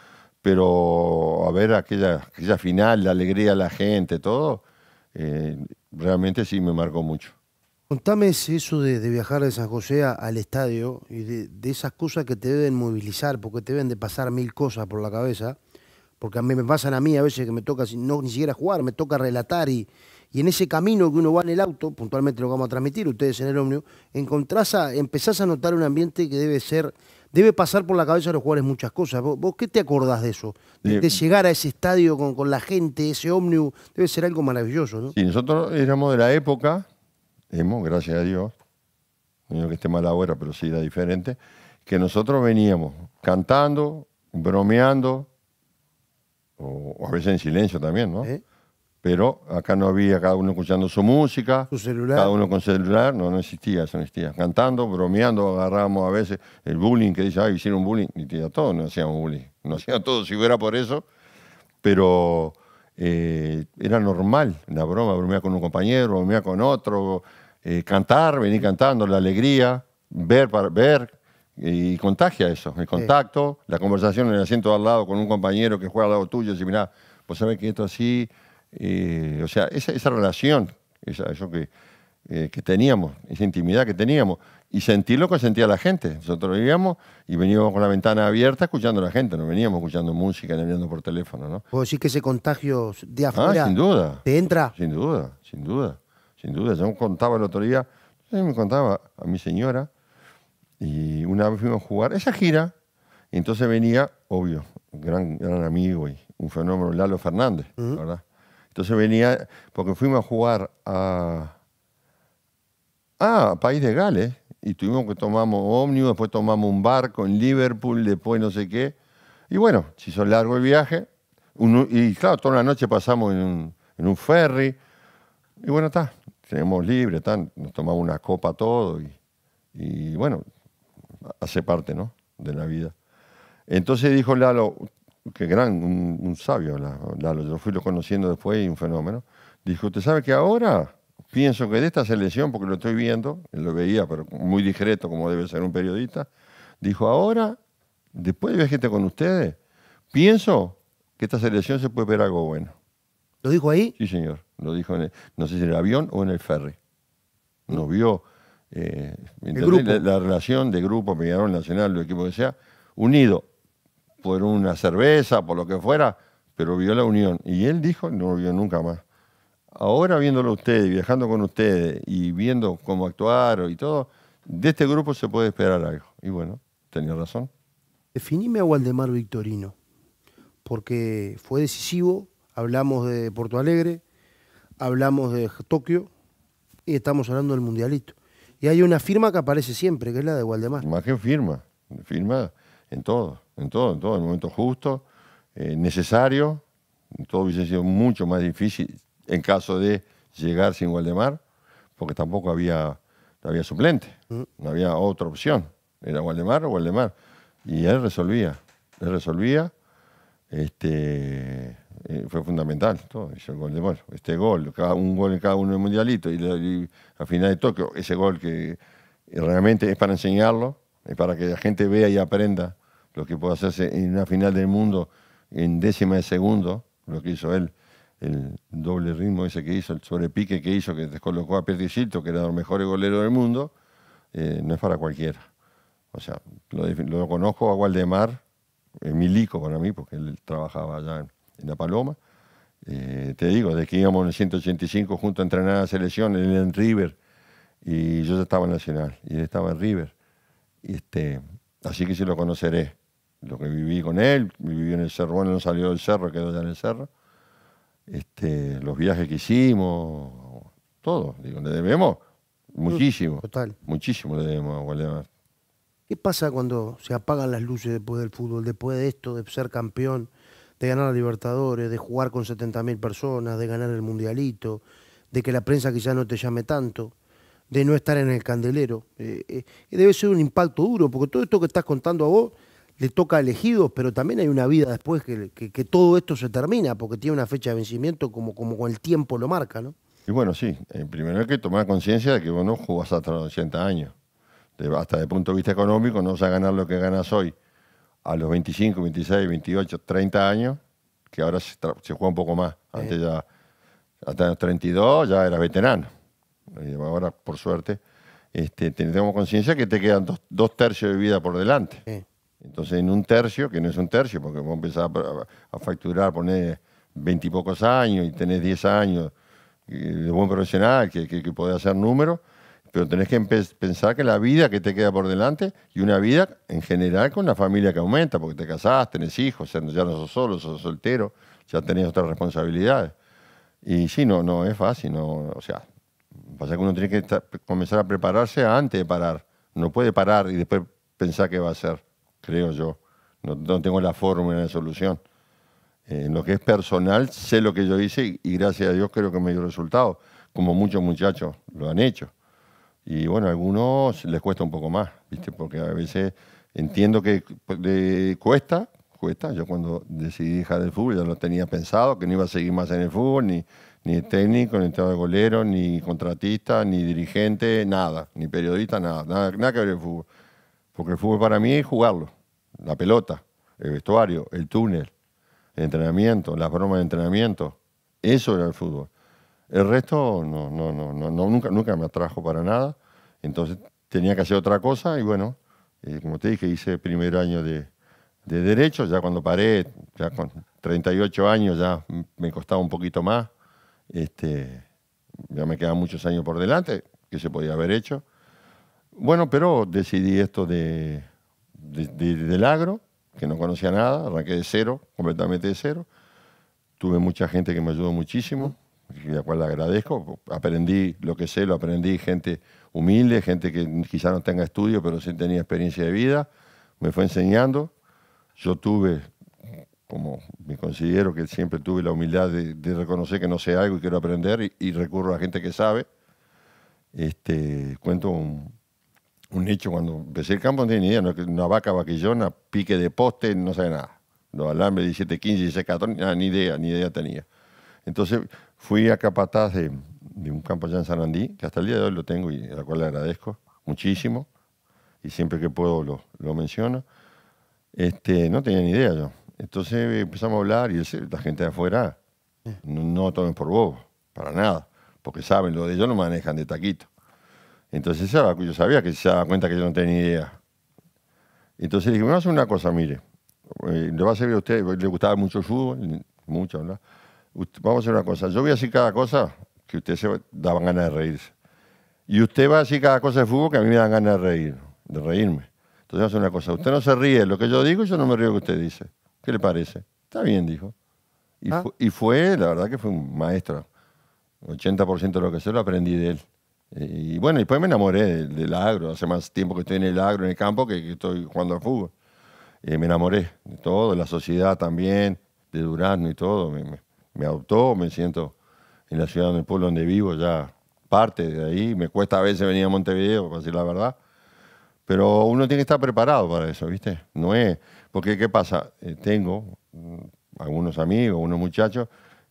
pero a ver aquella, final, la alegría de la gente, todo, eh, realmente sí me marcó mucho. Contame eso de, viajar de San José al estadio y de, esas cosas que te deben movilizar, porque te deben de pasar mil cosas por la cabeza, porque a mí me pasan a mí a veces que me toca, no ni siquiera jugar, me toca relatar y, y en ese camino que uno va en el auto, puntualmente lo vamos a transmitir ustedes en el ómnibus, encontrás empezás a notar un ambiente que debe ser, debe pasar por la cabeza de los jugadores muchas cosas. ¿Vos, qué te acordás de eso? De, llegar a ese estadio con, con la gente, ese ómnibus, debe ser algo maravilloso, ¿no? Sí, nosotros éramos de la época, hemos, gracias a Dios, no que esté mal ahora, pero sí era diferente, que nosotros veníamos cantando, bromeando, o, a veces en silencio también, ¿no? pero acá no había cada uno escuchando su música. Su celular. Cada uno con celular, no, no existía, eso no existía. Cantando, bromeando, agarrábamos a veces el bullying, que dice, ay, hicieron bullying, y a todos no hacíamos bullying, [laughs] no hacíamos todo si fuera por eso, pero eh, era normal la broma, bromear con un compañero, bromear con otro, eh, cantar, venir cantando, la alegría, ver, ver, y contagia eso, el contacto, la conversación en el asiento al lado con un compañero que juega al lado tuyo, y dice, mirá, vos sabés que esto así eh, o sea, esa, relación, esa, eso que, eh, que teníamos, esa intimidad que teníamos, y sentir lo que sentía la gente. Nosotros vivíamos y veníamos con la ventana abierta escuchando a la gente, no veníamos escuchando música ni hablando por teléfono, ¿no? Puedo decir que ese contagio de ah, afuera. Ah, sin duda. ¿Te entra? Sin duda, sin duda, sin duda. Yo me contaba el otro día, me contaba a mi señora, y una vez fuimos a jugar esa gira, y entonces venía, obvio, gran, gran amigo y un fenómeno, Lalo Fernández, ¿verdad? Entonces venía, porque fuimos a jugar a, ah, País de Gales y tuvimos que tomamos ómnibus, después tomamos un barco en Liverpool, después no sé qué. Y bueno, se hizo largo el viaje. y claro, toda la noche pasamos en un, ferry. Y bueno, está, tenemos libre, nos tomamos una copa todo y, y, bueno, hace parte, ¿no? De la vida. Entonces dijo Lalo, Qué gran, un, sabio, yo fui lo conociendo después y un fenómeno, dijo, ¿usted sabe que ahora pienso que de esta selección, porque lo estoy viendo, lo veía, pero muy discreto como debe ser un periodista, dijo, ahora, después de ver con ustedes, pienso que esta selección se puede ver algo bueno. ¿Lo dijo ahí? Sí, señor. Lo dijo, en no sé si en el avión o en el ferry. Nos vio eh, La, relación de grupo, Peñarol Nacional, lo equipo que sea, unido por una cerveza, por lo que fuera, pero vio la unión. Y él dijo, no lo vio nunca más. Ahora viéndolo ustedes, viajando con ustedes y viendo cómo actuaron y todo, de este grupo se puede esperar algo. Y bueno, tenía razón. Definime a Waldemar Victorino, porque fue decisivo, hablamos de Porto Alegre, hablamos de Tokio y estamos hablando del Mundialito. Y hay una firma que aparece siempre, que es la de Waldemar. Más firma, firma en todo en todo, en todo, en el momento justo, eh, necesario. Todo hubiese sido mucho más difícil en caso de llegar sin Gualdemar, porque tampoco había, había suplente, mm. no había otra opción. Era Gualdemar o Gualdemar. Y él resolvía, él resolvía. Este, eh, fue fundamental todo, gol Este gol, cada, un gol en cada uno del mundialito y, y al final de Tokio, ese gol que realmente es para enseñarlo, es para que la gente vea y aprenda lo que puede hacerse en una final del mundo en décima de segundo, lo que hizo él, el doble ritmo ese que hizo, el sobrepique que hizo, que descolocó a Silto, que era el mejor golero del mundo, eh, no es para cualquiera. O sea, lo, conozco a Waldemar, Milico para mí, porque él trabajaba allá en, La Paloma. Eh, te digo, desde que íbamos en el 185 junto a entrenar a la selección, él en River, y yo ya estaba en Nacional, y él estaba en River. Este, así que sí lo conoceré lo que viví con él, viví en el cerro, bueno, no salió del cerro, quedó allá en el cerro. Este, los viajes que hicimos, todo, digo, le debemos muchísimo. Total. Muchísimo le debemos a Guadalajara. ¿Qué pasa cuando se apagan las luces después del fútbol, después de esto, de ser campeón, de ganar a Libertadores, de jugar con 70.000 personas, de ganar el Mundialito, de que la prensa quizá no te llame tanto? de no estar en el candelero. Eh, eh, debe ser un impacto duro, porque todo esto que estás contando a vos le toca elegidos, pero también hay una vida después que, todo esto se termina, porque tiene una fecha de vencimiento como, como con el tiempo lo marca, ¿no? Y bueno, sí, eh, primero hay que tomar conciencia de que vos no jugás hasta los 80 años. De, hasta de punto de vista económico, no vas a ganar lo que ganas hoy a los 25, 26, 28, 30 años, que ahora se, juega un poco más. Antes ya, hasta los 32 ya eras veterano. Eh, ahora, por suerte, este, tenemos conciencia que te quedan dos, dos, tercios de vida por delante. Entonces, en un tercio, que no es un tercio, porque vos empezás a, facturar, ponés veintipocos años y tenés diez años eh, de buen profesional que, que, podés hacer números, pero tenés que pensar que la vida que te queda por delante y una vida en general con una familia que aumenta, porque te casás, tenés hijos, ya no sos solo, sos soltero, ya tenés otras responsabilidades. Y sí, no, no es fácil, no, o sea, pasa que uno tiene que comenzar a prepararse antes de parar. No puede parar y después pensar qué va a hacer creo yo. No, tengo la fórmula de solución. en eh, lo que es personal, sé lo que yo hice y, gracias a Dios creo que me dio resultado, como muchos muchachos lo han hecho. Y bueno, a algunos les cuesta un poco más, ¿viste? Porque a veces entiendo que cuesta, cuesta. Yo cuando decidí dejar el fútbol ya lo tenía pensado, que no iba a seguir más en el fútbol, ni, técnico, ni entrenador de golero, ni contratista, ni dirigente, nada, ni periodista, nada, nada, nada que ver el fútbol. Porque el fútbol para mí es jugarlo. La pelota, el vestuario, el túnel, el entrenamiento, las bromas de entrenamiento. Eso era el fútbol. El resto no, no, no, no, nunca, nunca me atrajo para nada. Entonces tenía que hacer otra cosa y bueno, eh, como te dije, hice el primer año de, Derecho, ya cuando paré, ya con 38 años ya me costaba un poquito más. Este, ya me quedan muchos años por delante, que se podía haber hecho. Bueno, pero decidí esto de, del agro, que no conocía nada, arranqué de cero, completamente de cero. Tuve mucha gente que me ayudó muchísimo, a la cual le agradezco. Aprendí lo que sé, lo aprendí gente humilde, gente que quizá no tenga estudio, pero sí tenía experiencia de vida. Me fue enseñando. Yo tuve, como me considero que siempre tuve la humildad de, reconocer que no sé algo y quiero aprender, y, y recurro a gente que sabe. Este, cuento un, un hecho cuando empecé el campo no tenía ni idea, una vaca vaquillona, pique de poste, no sabe nada. Los alambres 17, 15, 16, 14, ni idea, ni idea tenía. Entonces fui a capataz de, un campo allá en San que hasta el día de hoy lo tengo y a la cual le agradezco muchísimo, y siempre que puedo lo, lo menciono. Este, no tenía ni idea yo. Entonces empezamos a hablar y la gente de afuera, no, tomen por bobo, para nada, porque saben, lo de ellos no manejan de taquito. Entonces yo sabía que se daba cuenta que yo no tenía idea. Entonces dije, vamos a hacer una cosa, mire, eh, le va a servir a usted, le gustaba mucho el fútbol, mucho, ¿verdad? vamos a hacer una cosa, yo voy a decir cada cosa que usted se daba ganas de reírse. Y usted va a decir cada cosa de fútbol que a mí me dan ganas de reír, de reírme. Entonces vamos a hacer una cosa, usted no se ríe lo que yo digo y yo no me río lo que usted dice. ¿Qué le parece? Está bien, dijo. Y, ah. y fue, la verdad que fue un maestro. 80% de lo que sé lo aprendí de él. Y bueno, después me enamoré del, agro. Hace más tiempo que estoy en el agro, en el campo, que, estoy jugando al fútbol. Eh, me enamoré de todo, de la sociedad también, de Durazno y todo. Me, adoptó, me siento en la ciudad, en el pueblo donde vivo, ya parte de ahí. Me cuesta a veces venir a Montevideo, para decir la verdad. Pero uno tiene que estar preparado para eso, ¿viste? No es. Porque, ¿qué pasa? Eh, tengo mm, algunos amigos, unos muchachos,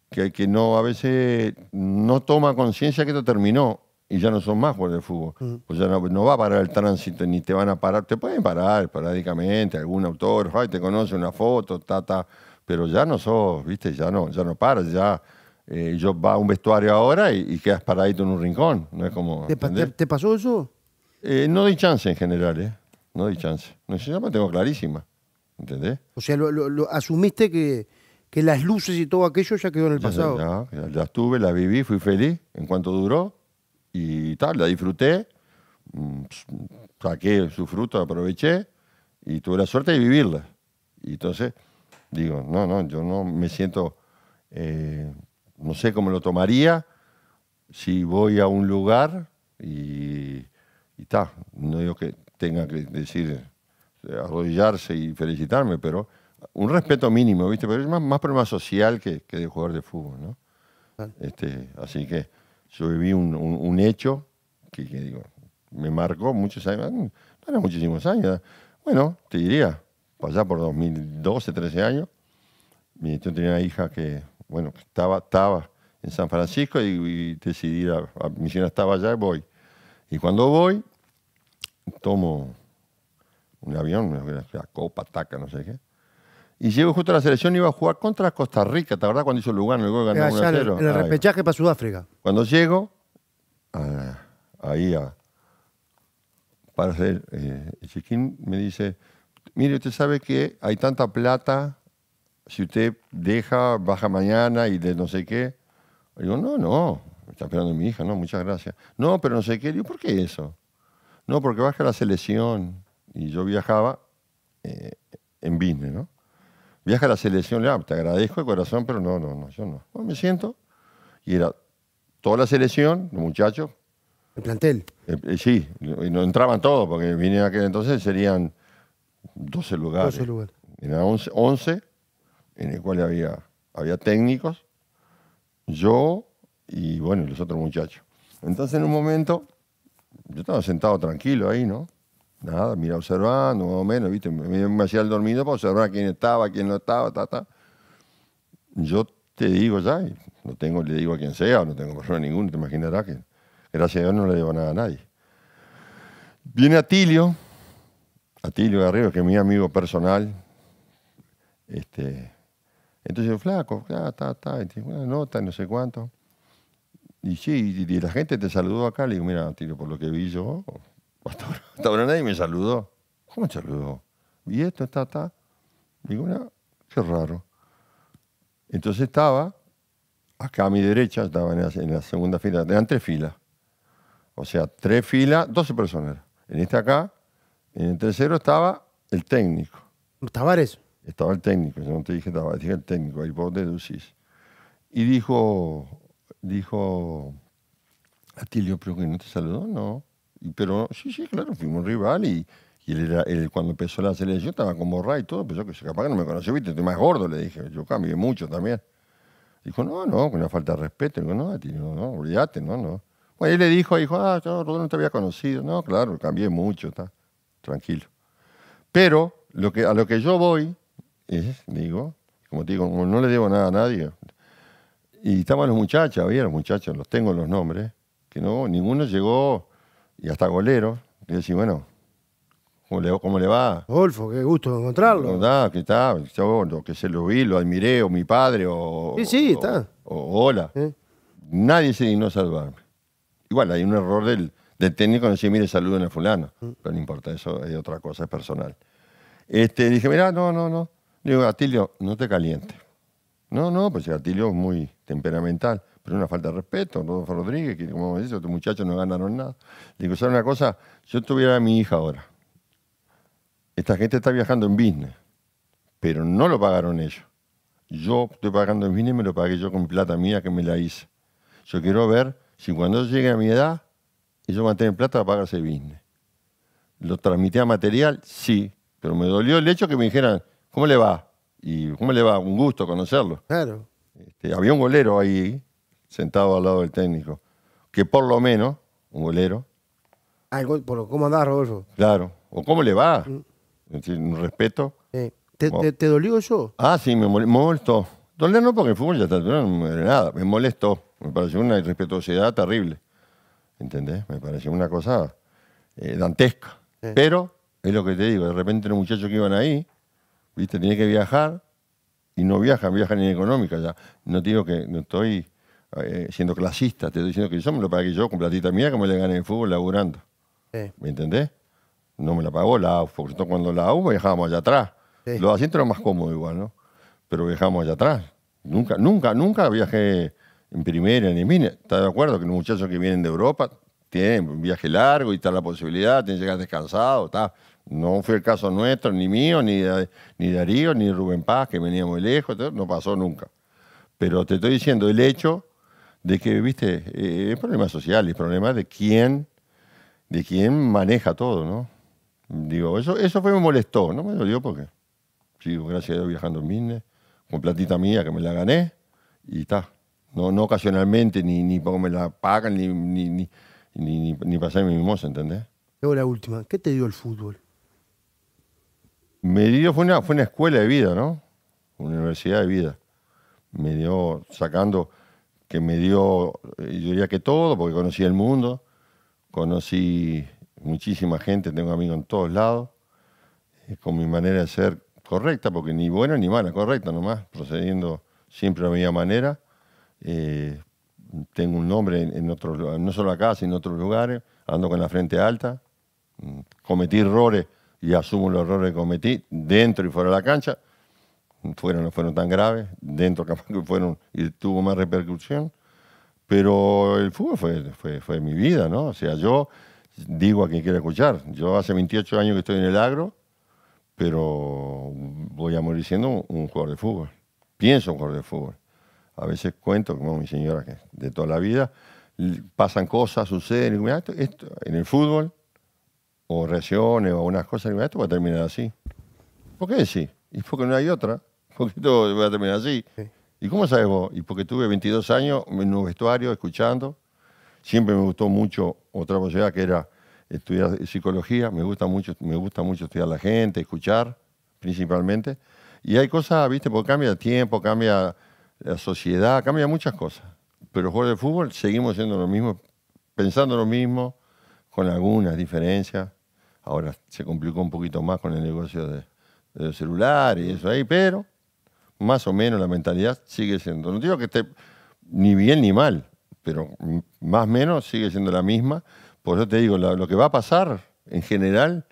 que, que no a veces no toma conciencia que esto terminó y ya no son más jugadores de fútbol. Pues ya no, va a parar el tránsito, ni te van a parar. Te pueden parar paradicamente, algún autor, ay, te conoce una foto, ta, Pero ya no sos, viste, ya no, ya no paras, ya. Eh, yo va a un vestuario ahora y, quedas paradito en un rincón. No es como. ¿Te, te, pasó eso? Eh, no di chance en general, ¿eh? No doy chance. No sé, yo me tengo clarísima. ¿Entendés? O sea, lo, asumiste que, que, las luces y todo aquello ya quedó en el pasado. Ya, ya, ya, estuve, la viví, fui feliz en cuanto duró y tal, la disfruté, mm, saqué su fruto, aproveché y tuve la suerte de vivirla. Y entonces digo, no, no, yo no me siento, eh, no sé cómo lo tomaría si voy a un lugar y tal no digo que tenga que decir, eh, arrodillarse y felicitarme, pero un respeto mínimo, ¿viste? Pero es más, problema social que, de jugar de fútbol, ¿no? Este, así que... Yo viví un, hecho que, digo, me marcó muchos años, no eran muchísimos años. ¿eh? Bueno, te diría, para allá por 2012, 13 años, mi, yo tenía una hija que, bueno, estaba, estaba en San Francisco y, decidí mi a, estaba allá y voy. Y cuando voy, tomo un avión, una copa, taca, no sé qué. Y llego justo a la selección y iba a jugar contra Costa Rica, ¿te acuerdas cuando hizo Lugano? luego ganó 1 0. En el repechaje para Sudáfrica. Cuando llego, ah, ahí a, para hacer, eh, el chiquín me dice, mire, usted sabe que hay tanta plata, si usted deja, baja mañana y de no sé qué. digo, no, no, está esperando mi hija, no, muchas gracias. No, pero no sé qué. Digo, ¿por qué eso? No, porque baja la selección. Y yo viajaba eh, en business, ¿no? viaja a la selección, ah, te agradezco de corazón, pero no, no, no, yo no. Bueno, me siento. Y era toda la selección, los muchachos. ¿El plantel? Eh, eh, sí, y no entraban todos, porque vine a aquel entonces, serían 12 lugares. 12 lugares. Eran 11, 11 en el cual había, había técnicos, yo y bueno, los otros muchachos. Entonces en un momento, yo estaba sentado tranquilo ahí, ¿no? nada, mira observando, más o menos, ¿viste? Me, hacía el dormido para observar quién estaba, quién no estaba, ta, ta. Yo te digo ya, no tengo, le digo a quien sea, no tengo persona ninguno, te imaginarás que gracias a Dios no le digo nada a nadie. Viene Atilio, Atilio arriba que es mi amigo personal, este, entonces flaco, ta, ta, ta, y una nota, no sé cuánto. Y sí, y, la gente te saludó acá, le digo, mira, Atilio, por lo que vi yo, hasta ahora, me saludó. ¿Cómo saludó? ¿Y esto está, está? Digo, qué raro. Entonces estaba, acá a mi derecha, estaba en la, segunda fila, eran tres filas. O sea, tres filas, 12 personas. En este acá, en el tercero estaba el técnico. ¿Tavares? Estaba el técnico, yo no te dije estaba dije el técnico, ahí vos deducís. Y dijo, dijo, Atilio, pero que no te saludó, no pero sí, sí, claro, fuimos rival y, él él, cuando empezó la selección estaba con borra y todo, pues yo que capaz que no me conoció, viste, estoy más gordo, le dije, yo cambié mucho también. Dijo, no, no, con una falta de respeto. no, no, olvídate, no, no. Bueno, él le dijo, dijo, ah, yo no te había conocido. No, claro, cambié mucho, está, tranquilo. Pero lo que, a lo que yo voy es, digo, como te digo, no le debo nada a nadie. Y estaban los muchachos, había los muchachos, los tengo los nombres, que no, ninguno llegó y hasta golero, y decir, bueno, ¿cómo le, va? Golfo, qué gusto encontrarlo. ¿Verdad? ¿Qué tal? Yo lo que se lo vi, lo admiré, o mi padre, o. Sí, sí, está. O, hola. Eh. Nadie se dignó salvarme. Igual, hay un error del, del técnico en decir, mire, saluden a fulano. Mm. Pero no importa, eso es otra cosa, es personal. Este, dije, mira no, no, no. Digo, Atilio, no te calientes. No, no, pues Atilio es muy temperamental pero una falta de respeto, Rodolfo Rodríguez, que como dice, estos muchachos no ganaron nada. Le digo, ¿sabes una cosa? Yo tuviera a mi hija ahora. Esta gente está viajando en business, pero no lo pagaron ellos. Yo estoy pagando en business, me lo pagué yo con plata mía que me la hice. Yo quiero ver si cuando yo llegue a mi edad, ellos van a tener plata para pagarse business. ¿Lo transmitía a material? Sí, pero me dolió el hecho que me dijeran, ¿cómo le va? Y ¿cómo le va? Un gusto conocerlo. Claro. Este, había un golero ahí sentado al lado del técnico. Que por lo menos, un golero. Algo, ah, por ¿Cómo andás, Rodolfo? Claro. ¿O cómo le va? Mm. Es decir, un respeto. ¿te, te, dolió eso? Ah, sí, me molestó. Doler no porque el fútbol ya está, no me nada. Me molestó. Me pareció una irrespetuosidad terrible. ¿Entendés? Me pareció una cosa eh, dantesca. Pero, es lo que te digo, de repente los muchachos que iban ahí, viste, tenía que viajar y no viajan, viajan en económica ya. No digo que no estoy eh, siendo clasista, te estoy diciendo que yo me lo pagué yo con platita mía como le gané en fútbol laburando. ¿Me entendés? No me la pagó la AUF, porque cuando la AUF viajábamos allá atrás. Los asientos eran más cómodos igual, ¿no? Pero viajábamos allá atrás. Nunca, nunca, nunca viajé en primera ni en mina. ¿Estás de acuerdo que los muchachos que vienen de Europa tienen un viaje largo y está la posibilidad, de llegar descansado, está. No fue el caso nuestro, ni mío, ni, de, ni Darío, ni Rubén Paz, que veníamos de lejos, no pasó nunca. Pero te estoy diciendo el hecho de que, viste, eh, es problema social, es problema de quién, de quién maneja todo, ¿no? Digo, eso, eso fue me molestó, no me dolió porque sí gracias a Dios, viajando en business, con platita mía que me la gané y está. No, no ocasionalmente, ni, ni me la pagan, ni, ni, ni, pasé mi mimosa, ¿entendés? Luego la última, ¿qué te dio el fútbol? Me dio, fue una, fue una escuela de vida, ¿no? Una universidad de vida. Me dio sacando que me dio, eh, yo diría que todo, porque conocí el mundo, conocí muchísima gente, tengo amigos en todos lados, eh, con mi manera de ser correcta, porque ni buena ni mala, correcta nomás, procediendo siempre de la misma manera. Eh, tengo un nombre en, otros no solo acá, sino en otros lugares, ando con la frente alta, mm, cometí errores y asumo los errores que cometí dentro y fuera de la cancha, fueron, no fueron tan graves, dentro que fueron y tuvo más repercusión, pero el fútbol fue, fue, mi vida, ¿no? O sea, yo digo a quien quiera escuchar, yo hace 28 años que estoy en el agro, pero voy a morir siendo un, jugador de fútbol, pienso un jugador de fútbol. A veces cuento, como mi señora, que de toda la vida, pasan cosas, suceden, y esto, en el fútbol, o reacciones, o unas cosas, y esto va a terminar así. ¿Por qué sí? Y porque no hay otra. [laughs] porque poquito a terminar así. ¿Y cómo sabes vos? Y porque tuve 22 años en un vestuario, escuchando. Siempre me gustó mucho otra posibilidad que era estudiar psicología. Me gusta mucho, me gusta mucho estudiar la gente, escuchar, principalmente. Y hay cosas, viste, porque cambia el tiempo, cambia la sociedad, cambia muchas cosas. Pero juego de fútbol seguimos siendo lo mismo, pensando lo mismo, con algunas diferencias. Ahora se complicó un poquito más con el negocio de, de celular y eso ahí, pero más o menos la mentalidad sigue siendo. No digo que esté ni bien ni mal, pero más o menos sigue siendo la misma. Por eso te digo, lo que va a pasar en general,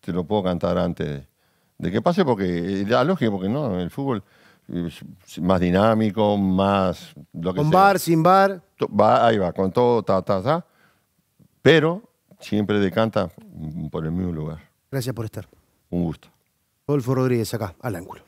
te lo puedo cantar antes de, que pase, porque es ah, lógico, porque no, el fútbol es más dinámico, más Con bar, sin bar. Va, ahí va, con todo, ta, ta, ta. Pero siempre decanta por el mismo lugar. Gracias por estar. Un gusto. Rodríguez acá, al ángulo.